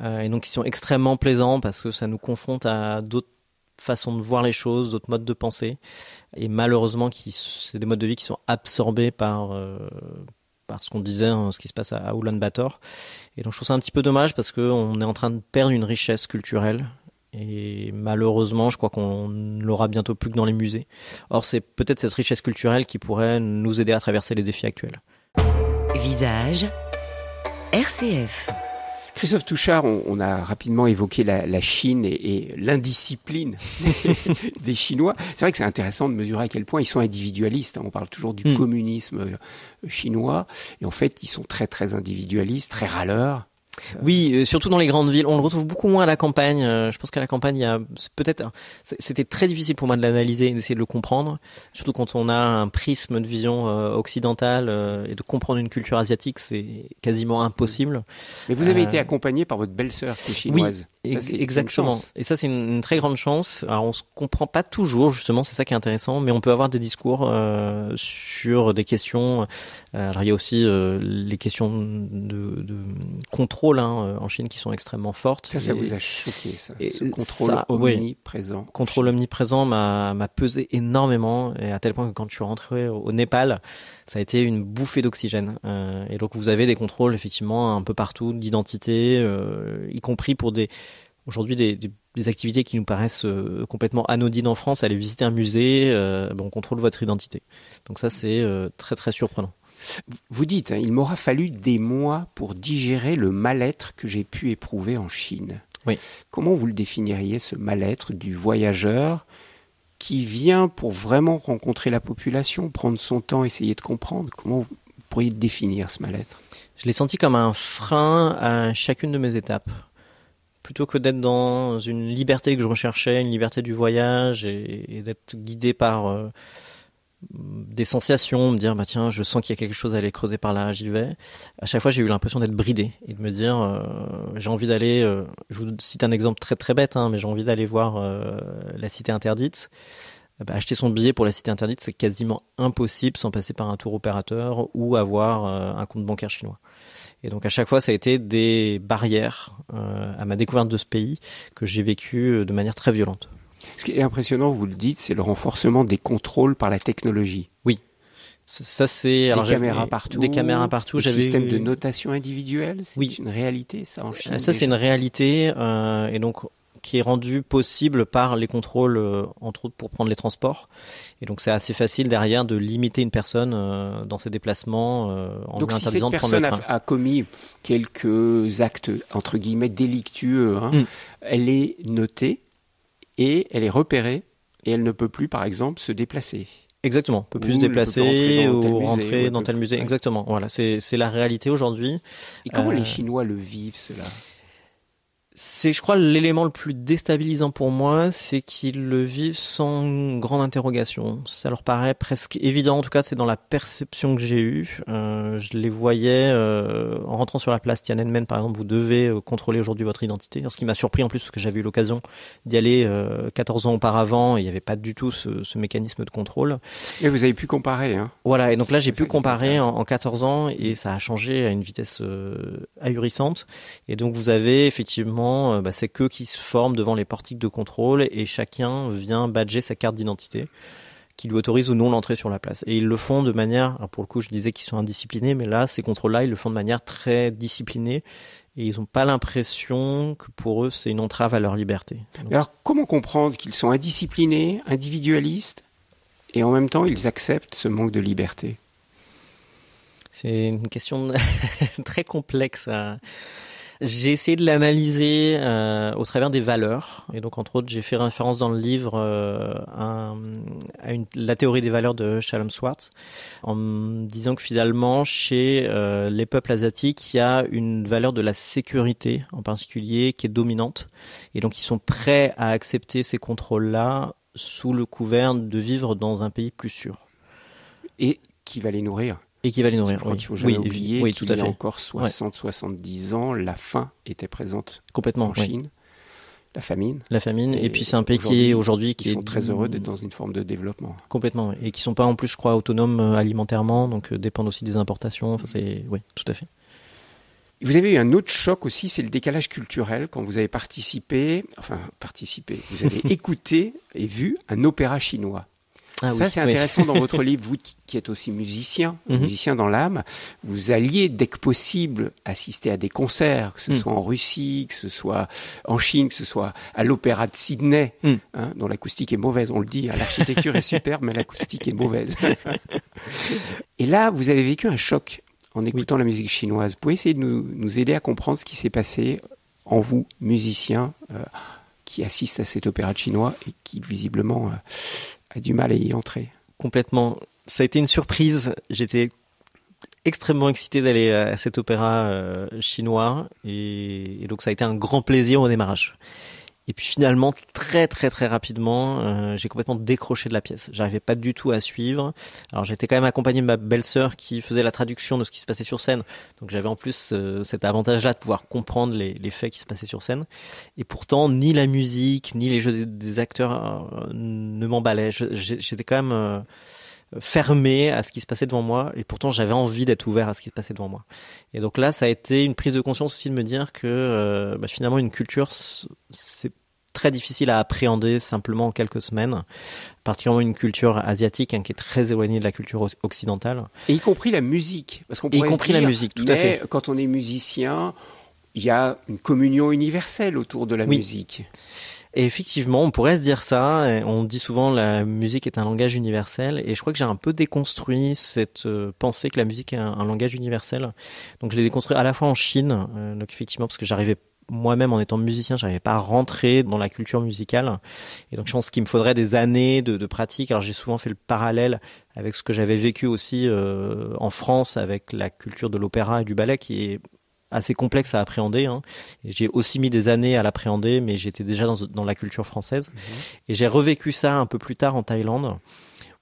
euh, et donc qui sont extrêmement plaisants parce que ça nous confronte à d'autres façons de voir les choses, d'autres modes de penser. et malheureusement qui c'est des modes de vie qui sont absorbés par euh, par ce qu'on disait, hein, ce qui se passe à, à Ulaanbaatar. Et donc je trouve ça un petit peu dommage parce qu'on est en train de perdre une richesse culturelle et malheureusement, je crois qu'on l'aura bientôt plus que dans les musées. Or, c'est peut-être cette richesse culturelle qui pourrait nous aider à traverser les défis actuels. Visage RCF. Christophe Touchard, on, a rapidement évoqué la, Chine et, l'indiscipline des Chinois. C'est vrai que c'est intéressant de mesurer à quel point ils sont individualistes. On parle toujours du hmm. communisme chinois. Et en fait, ils sont très, très individualistes, très râleurs, euh, oui, euh, surtout dans les grandes villes. On le retrouve beaucoup moins à la campagne. Euh, je pense qu'à la campagne, a peut-être. C'était très difficile pour moi de l'analyser et d'essayer de le comprendre. Surtout quand on a un prisme de vision occidentale et de comprendre une culture asiatique, c'est quasiment impossible. Mais vous avez été accompagné par votre belle-sœur qui est chinoise. Oui, exactement. Et ça, c'est une, très grande chance. Alors, on se comprend pas toujours, justement. C'est ça qui est intéressant. Mais on peut avoir des discours sur des questions. Alors, il y a aussi les questions de contrôle Hein, euh, en Chine qui sont extrêmement fortes. Ça, vous a choqué, ça. ce contrôle omniprésent. contrôle omniprésent m'a pesé énormément, et à tel point que quand tu suis rentré au, Népal, ça a été une bouffée d'oxygène. Euh, et donc, vous avez des contrôles, effectivement, un peu partout, d'identité, euh, y compris pour des aujourd'hui des, activités qui nous paraissent complètement anodines en France, aller visiter un musée, ben, on contrôle votre identité. Donc ça, c'est très très surprenant. Vous dites, hein, il m'aura fallu des mois pour digérer le mal-être que j'ai pu éprouver en Chine. Oui. Comment vous le définiriez, ce mal-être du voyageur qui vient pour vraiment rencontrer la population, prendre son temps, essayer de comprendre Comment vous pourriez définir ce mal-être Je l'ai senti comme un frein à chacune de mes étapes. Plutôt que d'être dans une liberté que je recherchais, une liberté du voyage et, d'être guidé par... Euh, des sensations, me dire bah tiens, je sens qu'il y a quelque chose à aller creuser par là, j'y vais. À chaque fois, j'ai eu l'impression d'être bridé et de me dire euh, j'ai envie d'aller. Euh, je vous cite un exemple très très bête, hein, mais j'ai envie d'aller voir euh, la Cité interdite. Bah, acheter son billet pour la Cité interdite, c'est quasiment impossible sans passer par un tour opérateur ou avoir un compte bancaire chinois. Et donc à chaque fois, ça a été des barrières à ma découverte de ce pays que j'ai vécu de manière très violente. Ce qui est impressionnant, vous le dites, c'est le renforcement des contrôles par la technologie. Oui. Ça, c'est des caméras partout, des caméras partout. Le système de notation individuelle, c'est une réalité ça en Chine. Euh, ça c'est une réalité euh, et donc qui est rendu possible par les contrôles, euh, entre autres pour prendre les transports. Et donc c'est assez facile derrière de limiter une personne dans ses déplacements en donc, lui interdisant de prendre le train. Donc a commis quelques actes entre guillemets délictueux, hein, hmm. elle est notée et elle est repérée et elle ne peut plus, par exemple, se déplacer. Exactement, peut plus se déplacer ou rentrer dans, tel, musée, Exactement, voilà, c'est la réalité aujourd'hui. Et comment les euh, Chinois le vivent cela c'est, je crois, l'élément le plus déstabilisant pour moi, c'est qu'ils le vivent sans grande interrogation. Ça leur paraît presque évident, en tout cas, c'est dans la perception que j'ai eue. Euh, je les voyais euh, en rentrant sur la place Tiananmen, par exemple, vous devez euh, contrôler aujourd'hui votre identité. ce qui m'a surpris en plus, parce que j'avais eu l'occasion d'y aller 14 ans auparavant, il n'y avait pas du tout ce, mécanisme de contrôle. Et vous avez pu comparer. Hein voilà, et donc là, j'ai pu comparer en, 14 ans, et ça a changé à une vitesse ahurissante. Et donc, vous avez effectivement euh, bah, c'est qu'eux qui se forment devant les portiques de contrôle et chacun vient badger sa carte d'identité qui lui autorise ou non l'entrée sur la place. Et ils le font de manière, pour le coup je disais qu'ils sont indisciplinés, mais là ces contrôles-là, ils le font de manière très disciplinée et ils n'ont pas l'impression que pour eux c'est une entrave à leur liberté. Alors comment comprendre qu'ils sont indisciplinés, individualistes et en même temps ils acceptent ce manque de liberté C'est une question très complexe. À j'ai essayé de l'analyser euh, au travers des valeurs. Et donc, entre autres, j'ai fait référence dans le livre euh, à, une, la théorie des valeurs de Shalom Swartz, en disant que finalement, chez euh, les peuples asiatiques, il y a une valeur de la sécurité en particulier qui est dominante. Et donc, ils sont prêts à accepter ces contrôles-là sous le couvert de vivre dans un pays plus sûr. Et qui va les nourrir et nourrir. Je crois oui. qu'il faut jamais oublier qu'il y a encore 60-70 ans, la faim était présente complètement en Chine. La famine. La famine. Et, puis c'est un pays qui est aujourd'hui qui ils est... sont très heureux d'être mm. dans une forme de développement. Complètement. Et qui sont pas en plus, je crois, autonomes euh, alimentairement, donc euh, dépendent aussi des importations. Enfin, c'est oui, tout à fait. Vous avez eu un autre choc aussi, c'est le décalage culturel quand vous avez participé, enfin participé, vous avez écouté et vu un opéra chinois. Ah ça, c'est intéressant dans votre livre, vous qui êtes aussi musicien, mhm. musicien dans l'âme, vous alliez dès que possible assister à des concerts, que ce mm. soit en Russie, que ce soit en Chine, que ce soit à l'opéra de Sydney, mm. hein, dont l'acoustique est mauvaise. On le dit, hein, l'architecture est superbe, mais l'acoustique est mauvaise. Et là, vous avez vécu un choc en écoutant la musique chinoise. Vous pouvez essayer de nous, aider à comprendre ce qui s'est passé en vous, musicien, euh, qui assiste à cet opéra chinois et qui visiblement euh, du mal à y entrer. Complètement. Ça a été une surprise. J'étais extrêmement excité d'aller à cet opéra euh, chinois et, donc ça a été un grand plaisir au démarrage. Et puis finalement, très très très rapidement, euh, j'ai complètement décroché de la pièce. J'arrivais pas du tout à suivre. Alors j'étais quand même accompagné de ma belle-sœur qui faisait la traduction de ce qui se passait sur scène. Donc j'avais en plus euh, cet avantage-là de pouvoir comprendre les, faits qui se passaient sur scène. Et pourtant, ni la musique, ni les jeux des acteurs euh, ne m'emballaient. J'étais quand même fermé à ce qui se passait devant moi et pourtant j'avais envie d'être ouvert à ce qui se passait devant moi. Et donc là, ça a été une prise de conscience aussi de me dire que euh, bah, finalement une culture, c'est très difficile à appréhender simplement en quelques semaines, particulièrement une culture asiatique hein, qui est très éloignée de la culture occidentale. Et y compris la musique, parce qu'on y compris la musique, tout à fait. Quand on est musicien, il y a une communion universelle autour de la musique. Et effectivement, on pourrait se dire ça. On dit souvent la musique est un langage universel, et je crois que j'ai un peu déconstruit cette euh, pensée que la musique est un, langage universel. Donc je l'ai déconstruit à la fois en Chine, euh, donc effectivement parce que j'arrivais moi-même en étant musicien, j'arrivais pas à rentrer dans la culture musicale, et donc je pense qu'il me faudrait des années de, pratique. Alors j'ai souvent fait le parallèle avec ce que j'avais vécu aussi euh, en France avec la culture de l'opéra et du ballet, qui est assez complexe à appréhender. Hein. J'ai aussi mis des années à l'appréhender, mais j'étais déjà dans, la culture française. Mhm. Et j'ai revécu ça un peu plus tard en Thaïlande,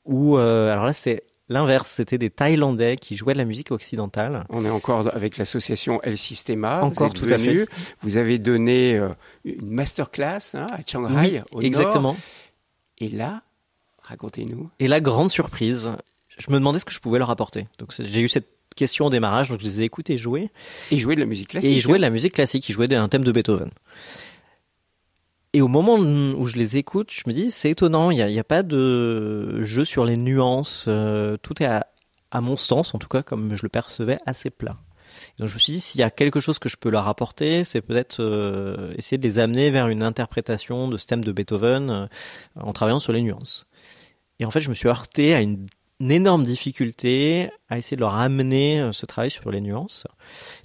où, euh, alors là, c'est l'inverse, c'était des Thaïlandais qui jouaient de la musique occidentale. On est encore avec l'association El Sistema. Encore tout à fait. Vous avez donné euh, une masterclass hein, à Chiang Rai, oui, exactement. Et là, racontez-nous. Et la grande surprise, je me demandais ce que je pouvais leur apporter. Donc j'ai eu cette question au démarrage, donc je les ai écoutés jouer. Et jouer de la musique classique. Et ils jouaient de hein. la musique classique, ils jouaient un thème de Beethoven. Et au moment où je les écoute, je me dis, c'est étonnant, il n'y a, pas de jeu sur les nuances, euh, tout est à, mon sens, en tout cas comme je le percevais, assez plat. donc je me suis dit, s'il y a quelque chose que je peux leur apporter, c'est peut-être euh, essayer de les amener vers une interprétation de ce thème de Beethoven euh, en travaillant sur les nuances. Et en fait, je me suis heurté à une énorme difficulté à essayer de leur amener euh, ce travail sur les nuances.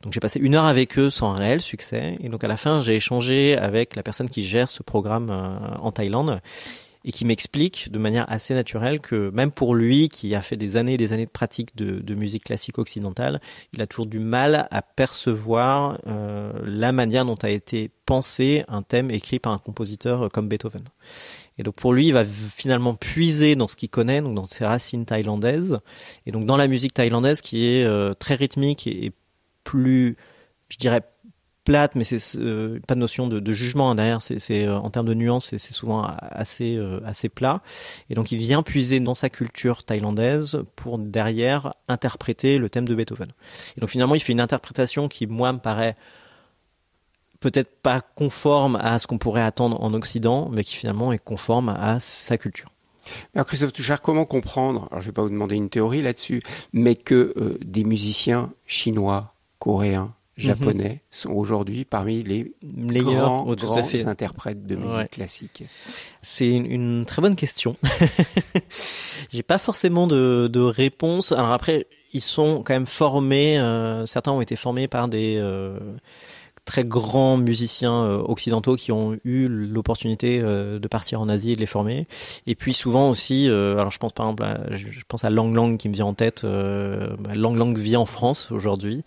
Donc j'ai passé une heure avec eux sans réel succès. Et donc à la fin, j'ai échangé avec la personne qui gère ce programme euh, en Thaïlande et qui m'explique de manière assez naturelle que même pour lui, qui a fait des années et des années de pratique de, musique classique occidentale, il a toujours du mal à percevoir euh, la manière dont a été pensé un thème écrit par un compositeur comme Beethoven. Et donc pour lui, il va finalement puiser dans ce qu'il connaît, donc dans ses racines thaïlandaises, et donc dans la musique thaïlandaise qui est euh, très rythmique et, plus, je dirais, plate, mais c'est euh, pas de notion de, jugement hein, derrière. C'est euh, en termes de nuances, c'est souvent assez assez plat. Et donc il vient puiser dans sa culture thaïlandaise pour derrière interpréter le thème de Beethoven. Et donc finalement, il fait une interprétation qui moi me paraît peut-être pas conforme à ce qu'on pourrait attendre en Occident, mais qui finalement est conforme à sa culture. Alors Christophe Touchard, comment comprendre, alors je ne vais pas vous demander une théorie là-dessus, mais que euh, des musiciens chinois, coréens, mhm. japonais sont aujourd'hui parmi les, meilleurs grands, oh, interprètes de musique classique C'est une, très bonne question. J'ai pas forcément de, réponse. Alors après, ils sont quand même formés. Euh, certains ont été formés par des euh, très grands musiciens euh, occidentaux qui ont eu l'opportunité euh, de partir en Asie et de les former. Et puis souvent aussi, euh, alors je pense par exemple, à, je pense à Lang Lang qui me vient en tête. Bah, Lang Lang vit en France aujourd'hui,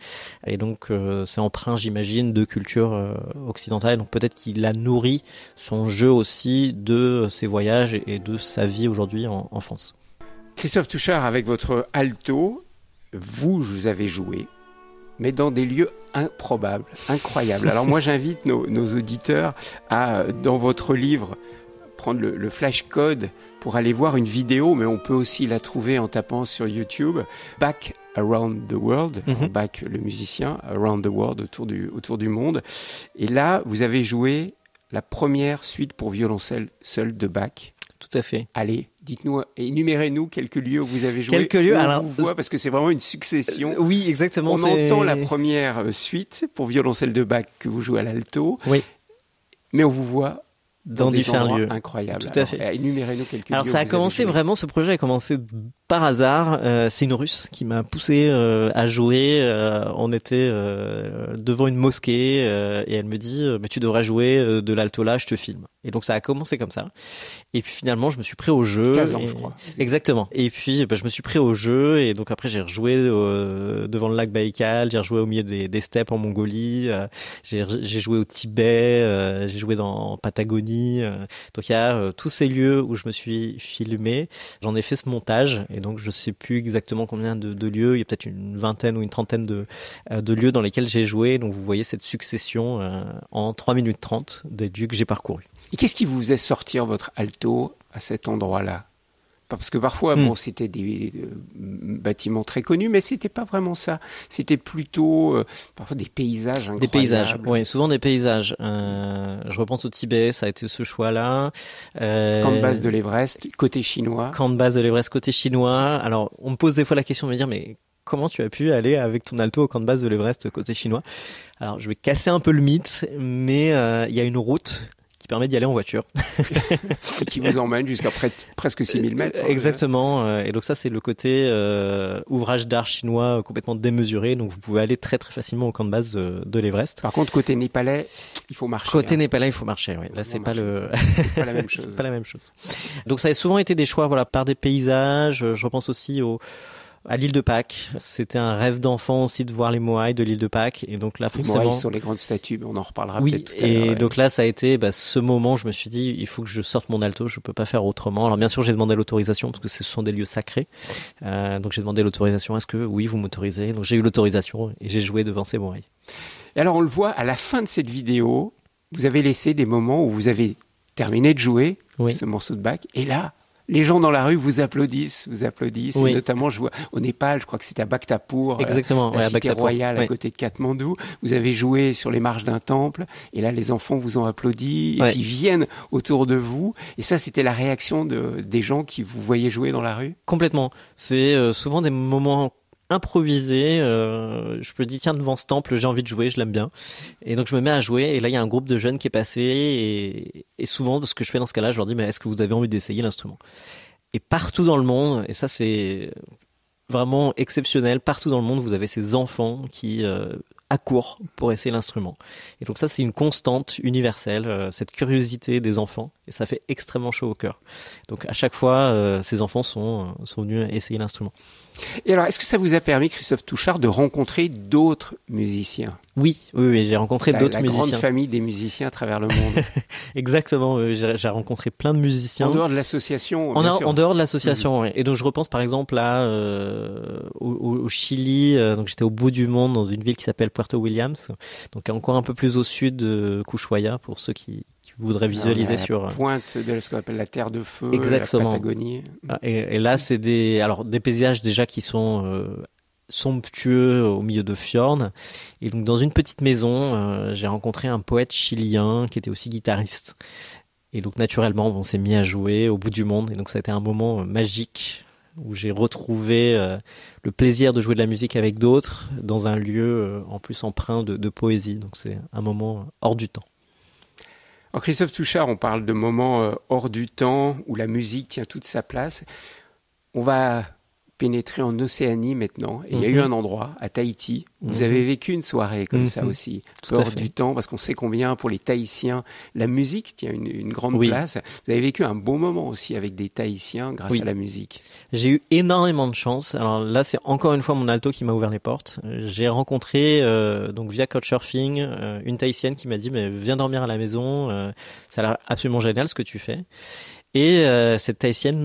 et donc c'est emprunt, j'imagine, de culture occidentale. Donc peut-être qu'il a nourri son jeu aussi de ses voyages et de sa vie aujourd'hui en, France. Christophe Touchard, avec votre alto, vous, vous avez joué mais dans des lieux improbables, incroyables. Alors moi j'invite nos, auditeurs à, dans votre livre, prendre le, le flash code pour aller voir une vidéo, mais on peut aussi la trouver en tapant sur YouTube, Back Around the World, mhm. Back le musicien, Around the World, autour du, autour du monde. Et là, vous avez joué la première suite pour violoncelle seule de Bach. Tout à fait. Allez, Dites-nous, énumérez-nous quelques lieux où vous avez joué. Quelques lieux, alors. On vous voit, parce que c'est vraiment une succession. Euh, oui, exactement. On entend la première euh, suite pour violoncelle de Bach que vous jouez à l'alto. Oui. Mais on vous voit dans, différents lieux. Incroyable. Tout à fait. Euh, énumérez-nous quelques Alors, ça a commencé vraiment, ce projet a commencé par hasard. c'est une russe qui m'a poussé à jouer. on était devant une mosquée et elle me dit, mais tu devrais jouer de l'alto là, je te filme. Et donc ça a commencé comme ça. Et puis finalement, je me suis pris au jeu. 15 ans, je crois. Exactement. Et puis bah, je me suis pris au jeu et donc après j'ai rejoué euh, devant le lac Baïkal, j'ai rejoué au milieu des, steppes en Mongolie, euh, j'ai joué au Tibet, euh, j'ai joué dans en Patagonie. Donc il y a tous ces lieux où je me suis filmé. J'en ai fait ce montage et donc je sais plus exactement combien de, lieux. Il y a peut-être une vingtaine ou une trentaine de, de lieux dans lesquels j'ai joué. Donc vous voyez cette succession en 3 minutes 30 des lieux que j'ai parcourus. Et qu'est-ce qui vous faisait sortir votre alto à cet endroit-là parce que parfois, hmm. bon, c'était des euh, bâtiments très connus, mais c'était pas vraiment ça. C'était plutôt euh, parfois des paysages incroyables. Des paysages, oui, souvent des paysages. Euh, je repense au Tibet, ça a été ce choix-là. Euh, camp de base de l'Everest, côté chinois. Camp de base de l'Everest, côté chinois. Alors, on me pose des fois la question de me dire, mais comment tu as pu aller avec ton alto au camp de base de l'Everest côté chinois Alors, je vais casser un peu le mythe, mais il y a une route qui permet d'y aller en voiture. et qui vous emmène jusqu'à presque 6000 euh, mètres. Exactement. Euh, et donc ça, c'est le côté euh, ouvrage d'art chinois complètement démesuré. Donc vous pouvez aller très très facilement au camp de base de l'Everest. Par contre, côté népalais, il faut marcher. Côté hein. népalais, il faut marcher. Oui. Là, c'est pas le. pas la même chose. pas la même chose. Donc ça a souvent été des choix, voilà, par des paysages. Je repense aussi au à l'île de Pâques. C'était un rêve d'enfant aussi de voir les Moai de l'île de Pâques. Et donc là, forcément. Les Moai sont les grandes statues, mais on en reparlera oui, peut-être tout à l'heure. Et donc là, ça a été bah, ce moment, je me suis dit, il faut que je sorte mon alto, je ne peux pas faire autrement. Alors bien sûr, j'ai demandé l'autorisation parce que ce sont des lieux sacrés. Euh, donc j'ai demandé l'autorisation, est-ce que oui, vous m'autorisez Donc j'ai eu l'autorisation et j'ai joué devant ces Moai. Et alors on le voit à la fin de cette vidéo, vous avez laissé des moments où vous avez terminé de jouer ce morceau de bac. Et là, les gens dans la rue vous applaudissent, vous applaudissent. Et notamment, je vois au Népal, je crois que c'était à Bhaktapur, euh, Exactement, la cité à royale à côté de Katmandou. Vous avez joué sur les marches d'un temple, et là, les enfants vous ont applaudi, et puis viennent autour de vous. Et ça, c'était la réaction de, des gens qui vous voyaient jouer dans la rue. Complètement. C'est euh, souvent des moments improviser, euh, je peux dis tiens devant ce temple, j'ai envie de jouer, je l'aime bien. Et donc je me mets à jouer. Et là il y a un groupe de jeunes qui est passé. Et, et souvent ce que je fais dans ce cas-là, je leur dis mais est-ce que vous avez envie d'essayer l'instrument Et partout dans le monde, et ça c'est vraiment exceptionnel, partout dans le monde vous avez ces enfants qui euh, accourent pour essayer l'instrument. Et donc ça c'est une constante universelle, euh, cette curiosité des enfants et ça fait extrêmement chaud au cœur. Donc à chaque fois, euh, ces enfants sont, euh, sont venus essayer l'instrument. Et alors, est-ce que ça vous a permis, Christophe Touchard, de rencontrer d'autres musiciens Oui, oui, oui j'ai rencontré d'autres musiciens. La grande famille des musiciens à travers le monde. Exactement, j'ai rencontré plein de musiciens. En dehors de l'association en, en, dehors de l'association, mhm. oui. Et donc je repense par exemple à, euh, au, Chili, donc j'étais au bout du monde dans une ville qui s'appelle Puerto Williams, donc encore un peu plus au sud de pour ceux qui, tu voudrais visualiser sur euh, pointe de ce qu'on appelle la Terre de Feu, Exactement. la Patagonie. Ah, et, là, c'est des alors des paysages déjà qui sont euh, somptueux au milieu de fjords. Et donc dans une petite maison, euh, j'ai rencontré un poète chilien qui était aussi guitariste. Et donc naturellement, on s'est mis à jouer au bout du monde. Et donc ça a été un moment magique où j'ai retrouvé le plaisir de jouer de la musique avec d'autres dans un lieu en plus empreint de poésie. Donc c'est un moment hors du temps. En Christophe Touchard, on parle de moments euh, hors du temps où la musique tient toute sa place. On va pénétrer en Océanie maintenant. il y a eu mhm. un endroit, à Tahiti, où vous mhm. avez vécu une soirée comme ça mhm. aussi. Tout hors du temps, parce qu'on sait combien pour les Tahitiens, la musique tient une, grande place. Vous avez vécu un bon moment aussi avec des Tahitiens grâce à la musique. J'ai eu énormément de chance. Alors là, c'est encore une fois mon alto qui m'a ouvert les portes. Euh, j'ai rencontré, euh, donc via coach surfing euh, une Tahitienne qui m'a dit, mais viens dormir à la maison, ça a l'air absolument génial ce que tu fais. Et euh, cette Tahitienne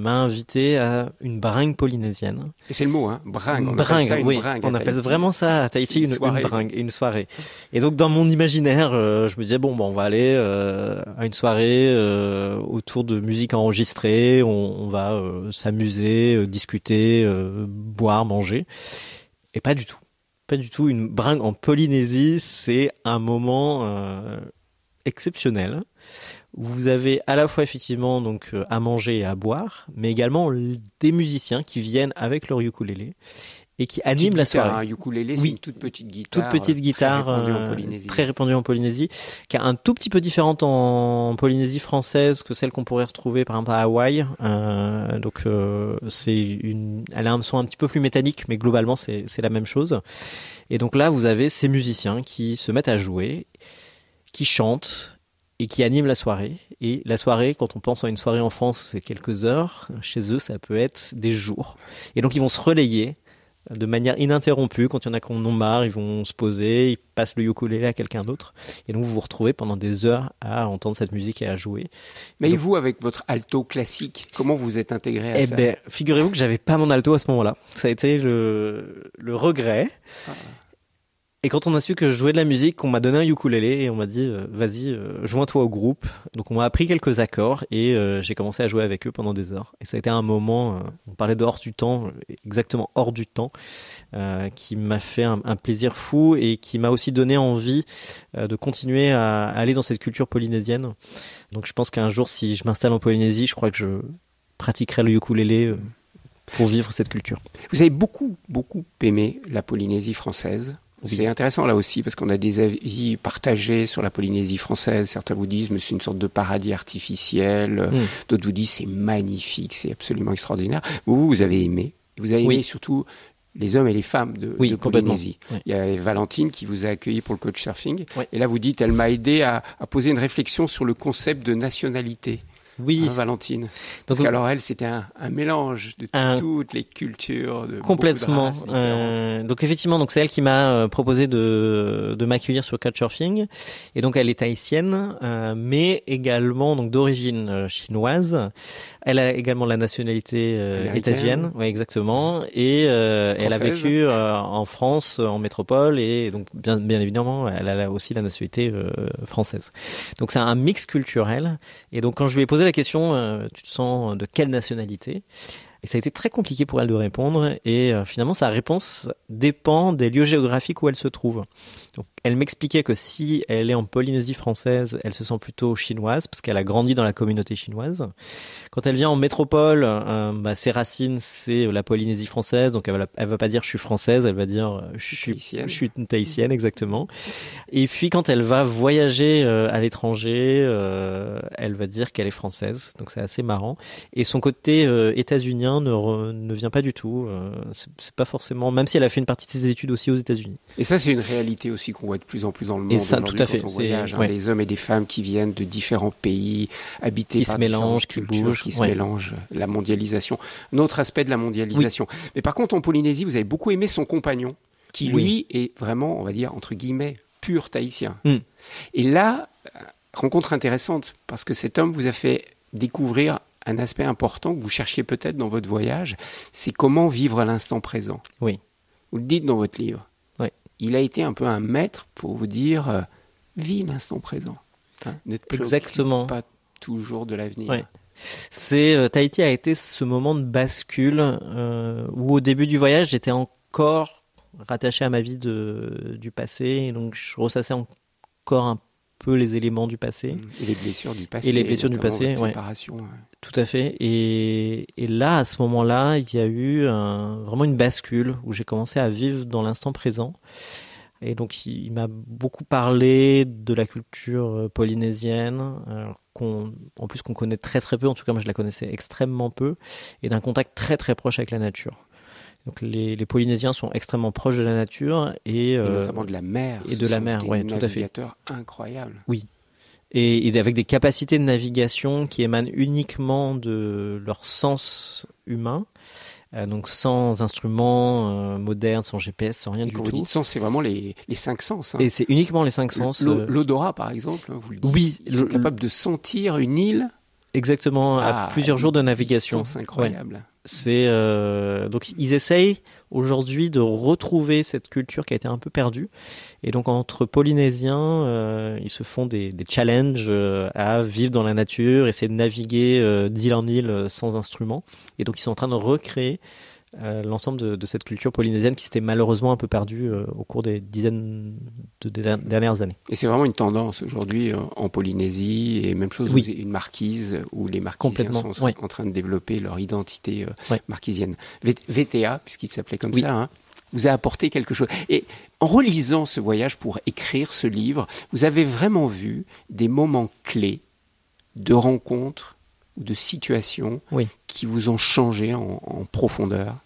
m'a invité à une bringue polynésienne. Et c'est le mot, hein Bringue. On appelle oui. on appelle vraiment ça à Tahiti une, une, bringue, une soirée. Et donc dans mon imaginaire, euh, je me disais bon, bon, bah, on va aller euh, à une soirée autour de musique enregistrée, on, on va s'amuser, discuter, boire, manger. Et pas du tout. Pas du tout. Une bringue en Polynésie, c'est un moment exceptionnel vous avez à la fois effectivement donc euh, à manger et à boire, mais également des musiciens qui viennent avec leur ukulélé et qui animent la soirée. Un ukulélé, oui. une toute petite guitare. Toute petite euh, guitare très répandue, en euh, Polynésie. très répandue en Polynésie, qui est un tout petit peu différente en Polynésie française que celle qu'on pourrait retrouver par exemple à Hawaï. donc c'est une, elle a un son un petit peu plus métallique, mais globalement c'est, c'est la même chose. Et donc là, vous avez ces musiciens qui se mettent à jouer, qui chantent et qui anime la soirée. Et la soirée, quand on pense à une soirée en France, c'est quelques heures. Chez eux, ça peut être des jours. Et donc, ils vont se relayer de manière ininterrompue. Quand il y en a qui en ont marre, ils vont se poser, ils passent le ukulélé à quelqu'un d'autre. Et donc, vous vous retrouvez pendant des heures à entendre cette musique et à jouer. Mais vous, avec votre alto classique, comment vous êtes intégré à eh ça Eh ben, figurez-vous que j'avais pas mon alto à ce moment-là. Ça a été le, le regret. Ah. Et quand on a su que je jouais de la musique, on m'a donné un ukulélé et on m'a dit euh, vas-y, euh, joins-toi au groupe. Donc on m'a appris quelques accords et euh, j'ai commencé à jouer avec eux pendant des heures. Et ça a été un moment, on parlait de hors du temps, exactement hors du temps, qui m'a fait un, plaisir fou et qui m'a aussi donné envie de continuer à, aller dans cette culture polynésienne. Donc je pense qu'un jour, si je m'installe en Polynésie, je crois que je pratiquerai le ukulélé pour vivre cette culture. Vous avez beaucoup, beaucoup aimé la Polynésie française c'est intéressant là aussi parce qu'on a des avis partagés sur la Polynésie française. Certains vous disent mais c'est une sorte de paradis artificiel. Hmm. D'autres vous disent c'est magnifique, c'est absolument extraordinaire. Vous, vous avez aimé. Vous avez aimé surtout les hommes et les femmes de, Polynésie. Il y avait Valentine qui vous a accueilli pour le coach surfing. Et là, vous dites, elle m'a aidé à, poser une réflexion sur le concept de nationalité oui. Hein, Valentine. Parce qu'alors elle, c'était un, un, mélange de toutes les cultures. complètement. Euh, donc effectivement, donc c'est elle qui m'a euh, proposé de, de m'accueillir sur Couchsurfing. Et donc elle est haïtienne, euh, mais également donc d'origine chinoise. Elle a également la nationalité euh, exactement, et euh, elle a vécu euh, en France, euh, en métropole, et donc bien, bien évidemment, elle a aussi la nationalité euh, française. Donc c'est un mix culturel. Et donc quand je lui ai posé la question, tu te sens de quelle nationalité et ça a été très compliqué pour elle de répondre. Et euh, finalement, sa réponse dépend des lieux géographiques où elle se trouve. Donc, elle m'expliquait que si elle est en Polynésie française, elle se sent plutôt chinoise parce qu'elle a grandi dans la communauté chinoise. Quand elle vient en métropole, euh, bah, ses racines c'est la Polynésie française, donc elle va, va pas dire je suis française, elle va dire euh, je suis, je suis tahitienne exactement. Et puis quand elle va voyager à l'étranger, elle va dire qu'elle est française, donc c'est assez marrant. Et son côté états-unien ne, vient pas du tout. Euh, c'est pas forcément, même si elle a fait une partie de ses études aussi aux États-Unis. Et ça, c'est une réalité aussi qu'on voit de plus en plus dans le monde. Et ça, tout à fait. Hein, des hommes et des femmes qui viennent de différents pays, habités qui se mélangent, qui qui se mélangent. La mondialisation, un aspect de la mondialisation. Mais par contre, en Polynésie, vous avez beaucoup aimé son compagnon, qui lui est vraiment, on va dire entre guillemets, pur tahitien. Hmm. Et là, euh, rencontre intéressante parce que cet homme vous a fait découvrir un aspect important que vous cherchiez peut-être dans votre voyage, c'est comment vivre l'instant présent. Oui. Vous le dites dans votre livre. Oui. Il a été un peu un maître pour vous dire euh, l'instant présent. Hein, ne pas toujours de l'avenir. Oui. C'est euh, Tahiti a été ce moment de bascule euh, où au début du voyage j'étais encore rattaché à ma vie du passé et donc je ressassais encore un peu les éléments du passé. Et les blessures du passé. Et les blessures du passé, Tout à fait. Et, là, à ce moment-là, il y a eu vraiment une bascule où j'ai commencé à vivre dans l'instant présent. Et donc, il, m'a beaucoup parlé de la culture euh, polynésienne, euh, qu'on, en plus qu'on connaît très très peu, en tout cas moi je la connaissais extrêmement peu, et d'un contact très très proche avec la nature les, Polynésiens sont extrêmement proches de la nature et, euh, notamment de la mer. Et de la mer, oui, tout à fait. Navigateurs incroyables. Oui, et, avec des capacités de navigation qui émanent uniquement de leur sens humain, euh, donc sans instruments euh, modernes, sans GPS, sans rien et du quand tout. Vous dites sens, c'est vraiment les, cinq sens. Hein. Et c'est uniquement les cinq sens. L'odorat, par exemple, hein, vous Oui, ils sont capables de sentir une île. Exactement, à ah, plusieurs jours de navigation. C'est incroyable c'est euh, donc ils essayent aujourd'hui de retrouver cette culture qui a été un peu perdue. Et donc entre Polynésiens, euh, ils se font des, challenges euh, à vivre dans la nature, essayer de naviguer d'île en île sans instrument. Et donc ils sont en train de recréer euh, l'ensemble de, cette culture polynésienne qui s'était malheureusement un peu perdue euh, au cours des dizaines de, dernières années. Et c'est vraiment une tendance aujourd'hui euh, en Polynésie et même chose une marquise où les marquisiens sont en train de développer leur identité marquisienne. VTA puisqu'il s'appelait comme ça. Hein, vous a apporté quelque chose. Et en relisant ce voyage pour écrire ce livre, vous avez vraiment vu des moments clés de rencontres de situations qui vous ont changé en, profondeur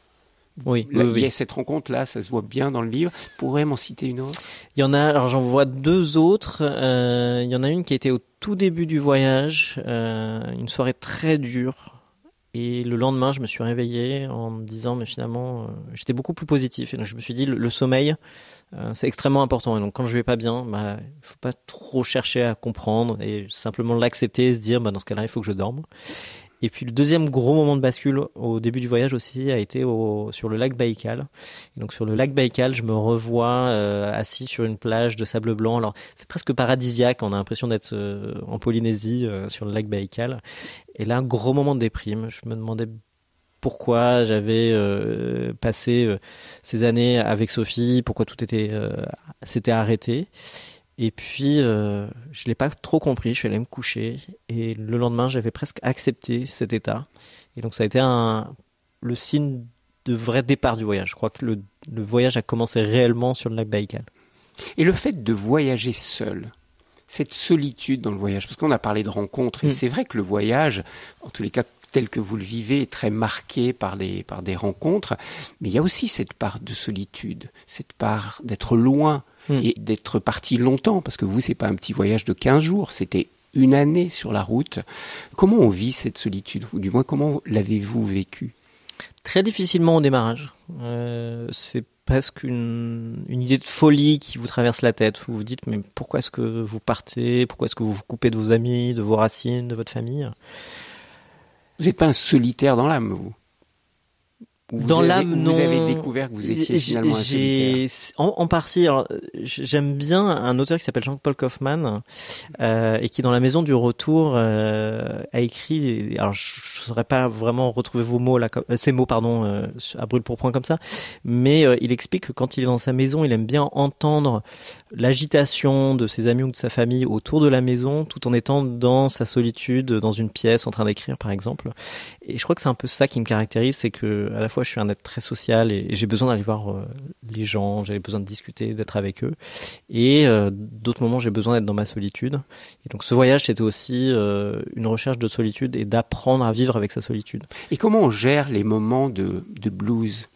oui, cette rencontre-là, ça se voit bien dans le livre. Pourrais m'en citer une autre Il y en a, alors j'en vois deux autres. Euh, il y en a une qui était au tout début du voyage, euh, une soirée très dure. Et le lendemain, je me suis réveillé en me disant, mais finalement, euh, j'étais beaucoup plus positif. Et donc, je me suis dit, le sommeil, euh, c'est extrêmement important. Et donc, quand je vais pas bien, bah, faut pas trop chercher à comprendre et simplement l'accepter et se dire, bah, dans ce cas-là, il faut que je dorme. Et puis le deuxième gros moment de bascule au début du voyage aussi a été au, sur le lac Baïkal. donc sur le lac Baïkal, je me revois euh, assis sur une plage de sable blanc. Alors c'est presque paradisiaque, on a l'impression d'être euh, en Polynésie sur le lac Baïkal. Et là, un gros moment de déprime. Je me demandais pourquoi j'avais euh, passé euh, ces années avec Sophie, pourquoi tout était euh, s'était arrêté. Et puis, je ne l'ai pas trop compris. Je suis allé me coucher et le lendemain, j'avais presque accepté cet état. Et donc, ça a été le signe de vrai départ du voyage. Je crois que le, voyage a commencé réellement sur le lac Baïkal. Et le fait de voyager seul, cette solitude dans le voyage, parce qu'on a parlé de rencontres, et mm. c'est vrai que le voyage, en tous les cas tel que vous le vivez est très marqué par, les, par des rencontres, mais il y a aussi cette part de solitude, cette part d'être loin hmm. et d'être parti longtemps, parce que vous, c'est pas un petit voyage de 15 jours, c'était une année sur la route. Comment on vit cette solitude, ou du moins comment l'avez-vous vécu Très difficilement au démarrage. Euh, c'est presque une, une, idée de folie qui vous traverse la tête. Vous vous dites, mais pourquoi est-ce que vous partez Pourquoi est-ce que vous vous coupez de vos amis, de vos racines, de votre famille vous n'êtes pas un solitaire dans l'âme, vous dans l'âme, non. Vous avez découvert que vous étiez finalement un j'ai, en, en, partie. Alors, j'aime bien un auteur qui s'appelle Jean-Paul Kaufmann euh, et qui, dans La Maison du Retour, euh, a écrit. Alors, je ne saurais pas vraiment retrouver vos mots là, euh, ces mots, pardon, euh, à brûle pour point comme ça. Mais il explique que quand il est dans sa maison, il aime bien entendre l'agitation de ses amis ou de sa famille autour de la maison, tout en étant dans sa solitude, dans une pièce, en train d'écrire, par exemple. Et je crois que c'est un peu ça qui me caractérise, c'est que à la fois je suis un être très social et, j'ai besoin d'aller voir euh, les gens, j'ai besoin de discuter, d'être avec eux. Et euh, d'autres moments, j'ai besoin d'être dans ma solitude. Et donc ce voyage, c'était aussi euh, une recherche de solitude et d'apprendre à vivre avec sa solitude. Et comment on gère les moments de, blues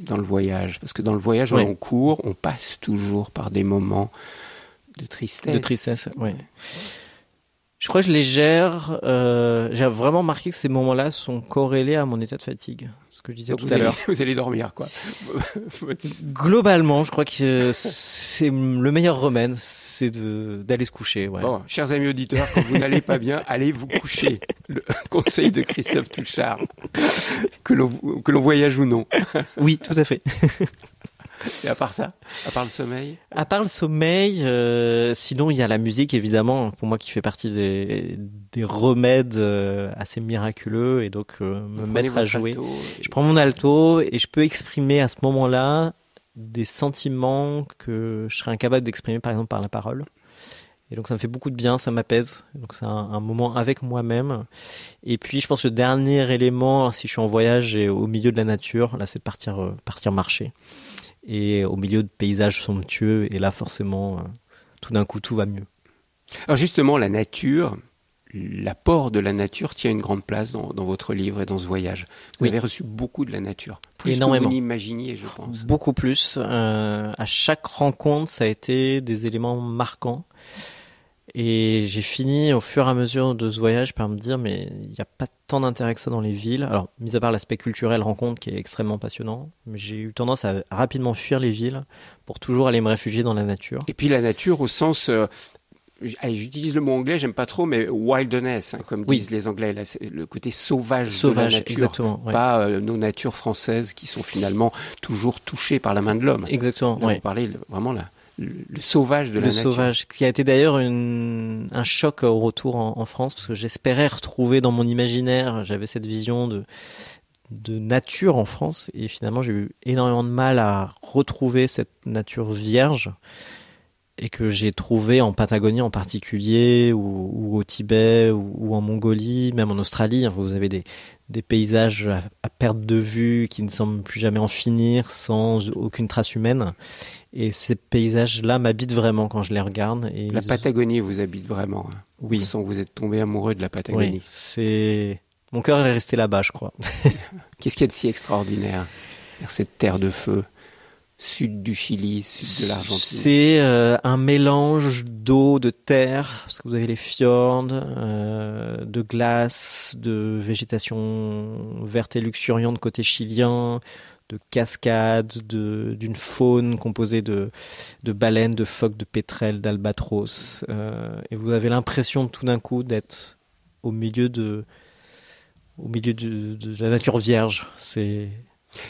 dans le voyage Parce que dans le voyage, en on court, on passe toujours par des moments de tristesse. De tristesse, oui je crois que je les gère. Euh, j'ai vraiment marqué que ces moments-là sont corrélés à mon état de fatigue. Ce que je disais tout à l'heure. Vous allez dormir, quoi. Globalement, je crois que euh, c'est le meilleur remède, c'est d'aller se coucher. Bon, chers amis auditeurs, quand vous n'allez pas bien, allez vous coucher. Le conseil de Christophe Touchard. Que l'on voyage ou non. Oui, tout à fait. Et à part ça, à part le sommeil À part le sommeil, euh, sinon il y a la musique évidemment, pour moi qui fait partie des, des remèdes euh, assez miraculeux et donc euh, me mettre à jouer. Je prends mon alto et je peux exprimer à ce moment-là des sentiments que je serais incapable d'exprimer par exemple par la parole. Et donc ça me fait beaucoup de bien, ça m'apaise. Donc c'est un, moment avec moi-même. Et puis je pense que le dernier élément, si je suis en voyage et au milieu de la nature, là c'est de partir, partir marcher et au milieu de paysages somptueux. Et là, forcément, euh, tout d'un coup, tout va mieux. Alors justement, la nature, l'apport de la nature tient une grande place dans, votre livre et dans ce voyage. Vous avez reçu beaucoup de la nature, plus que vous je pense. Beaucoup plus. Euh, à chaque rencontre, ça a été des éléments marquants. Et j'ai fini au fur et à mesure de ce voyage par me dire, mais il n'y a pas tant d'intérêt que ça dans les villes. Alors, mis à part l'aspect culturel rencontre qui est extrêmement passionnant, mais j'ai eu tendance à rapidement fuir les villes pour toujours aller me réfugier dans la nature. Et puis la nature au sens euh, j'utilise le mot anglais, j'aime pas trop, mais wilderness, hein, comme disent les Anglais, le côté sauvage, de la nature, exactement, pas euh, nos natures françaises qui sont finalement toujours touchées par la main de l'homme. Exactement. Là, ouais. Vous vraiment là le sauvage de la le sauvage, qui a été d'ailleurs un choc au retour en, France, parce que j'espérais retrouver dans mon imaginaire, j'avais cette vision de, de nature en France, et finalement j'ai eu énormément de mal à retrouver cette nature vierge, et que j'ai trouvé en Patagonie en particulier, ou, au Tibet, ou, en Mongolie, même en Australie, vous avez des, paysages à, perte de vue qui ne semblent plus jamais en finir, sans aucune trace humaine. Et ces paysages-là m'habitent vraiment quand je les regarde. Et la Patagonie vous habite vraiment. Hein. Oui. Sans vous êtes tombé amoureux de la Patagonie. Oui, c'est mon cœur est resté là-bas, je crois. Qu'est-ce qu'il y a de si extraordinaire vers cette terre de feu Sud du Chili, sud de l'Argentine. C'est euh, un mélange d'eau, de terre, parce que vous avez les fjords, euh, de glace, de végétation verte et luxuriante côté chilien, de cascades, d'une faune composée de, baleines, de phoques, de pétrels, d'albatros. Euh, et vous avez l'impression tout d'un coup d'être au milieu de, au milieu de la nature vierge. C'est.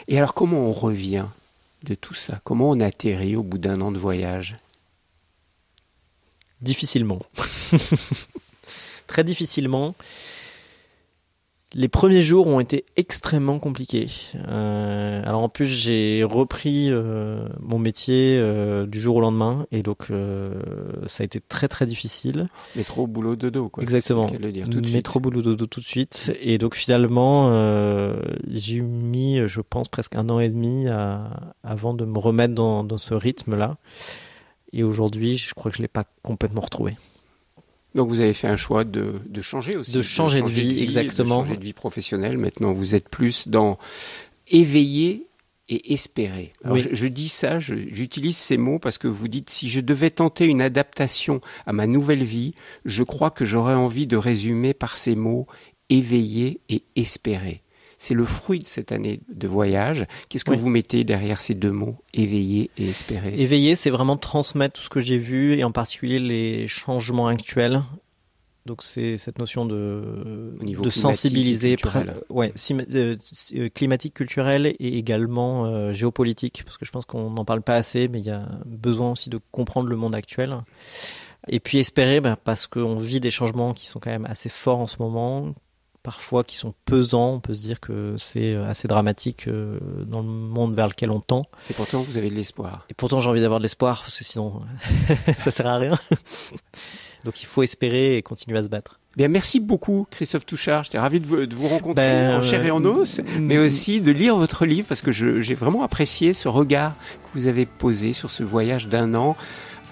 Et alors comment on revient de tout ça Comment on atterrit au bout d'un an de voyage Difficilement. Très difficilement. Les premiers jours ont été extrêmement compliqués. Euh, alors en plus j'ai repris euh, mon métier euh, du jour au lendemain et donc ça a été très très difficile. Métro boulot dos quoi. Exactement. Le dire, tout de dos boulot tout de suite et donc finalement j'ai mis je pense presque un an et demi à, avant de me remettre dans, dans ce rythme là et aujourd'hui je crois que je l'ai pas complètement retrouvé. Donc vous avez fait un choix de, de changer aussi. De changer de, vie, exactement. De changer de vie professionnelle. Maintenant, vous êtes plus dans éveiller et espérer. je, je, dis ça, j'utilise ces mots parce que vous dites si je devais tenter une adaptation à ma nouvelle vie, je crois que j'aurais envie de résumer par ces mots éveiller et espérer. C'est le fruit de cette année de voyage. Qu'est-ce que vous mettez derrière ces deux mots, éveiller et espérer Éveiller, c'est vraiment transmettre tout ce que j'ai vu et en particulier les changements actuels. Donc c'est cette notion de, de sensibiliser, ouais, euh, euh, climatique, culturel et également euh, géopolitique, parce que je pense qu'on n'en parle pas assez, mais il y a besoin aussi de comprendre le monde actuel. Et puis espérer, bah, parce qu'on vit des changements qui sont quand même assez forts en ce moment, parfois qui sont pesants. On peut se dire que c'est euh, assez dramatique euh, dans le monde vers lequel on tend. Et pourtant, vous avez de l'espoir. Et pourtant, j'ai envie d'avoir de l'espoir parce que sinon, ça sert à rien. Donc, il faut espérer et continuer à se battre. Bien, merci beaucoup, Christophe Touchard. J'étais ravi de vous, rencontrer en ben, chair et en euh, os, mais mm. aussi de lire votre livre parce que j'ai vraiment apprécié ce regard que vous avez posé sur ce voyage d'un an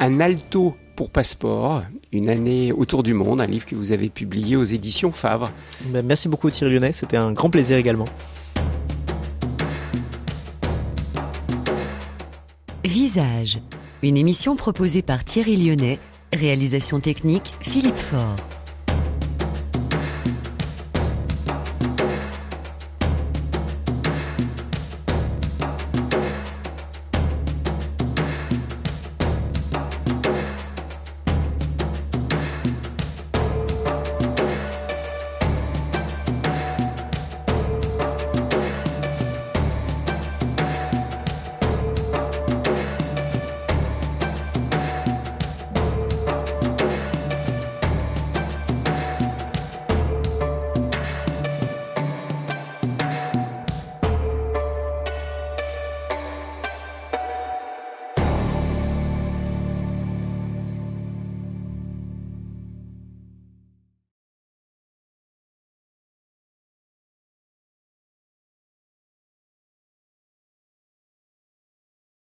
un alto pour passeport, une année autour du monde, un livre que vous avez publié aux éditions Favre. Ben, merci beaucoup Thierry Lyonnais, c'était un grand plaisir également. Visage, une émission proposée par Thierry Lyonnais, réalisation technique Philippe Faure.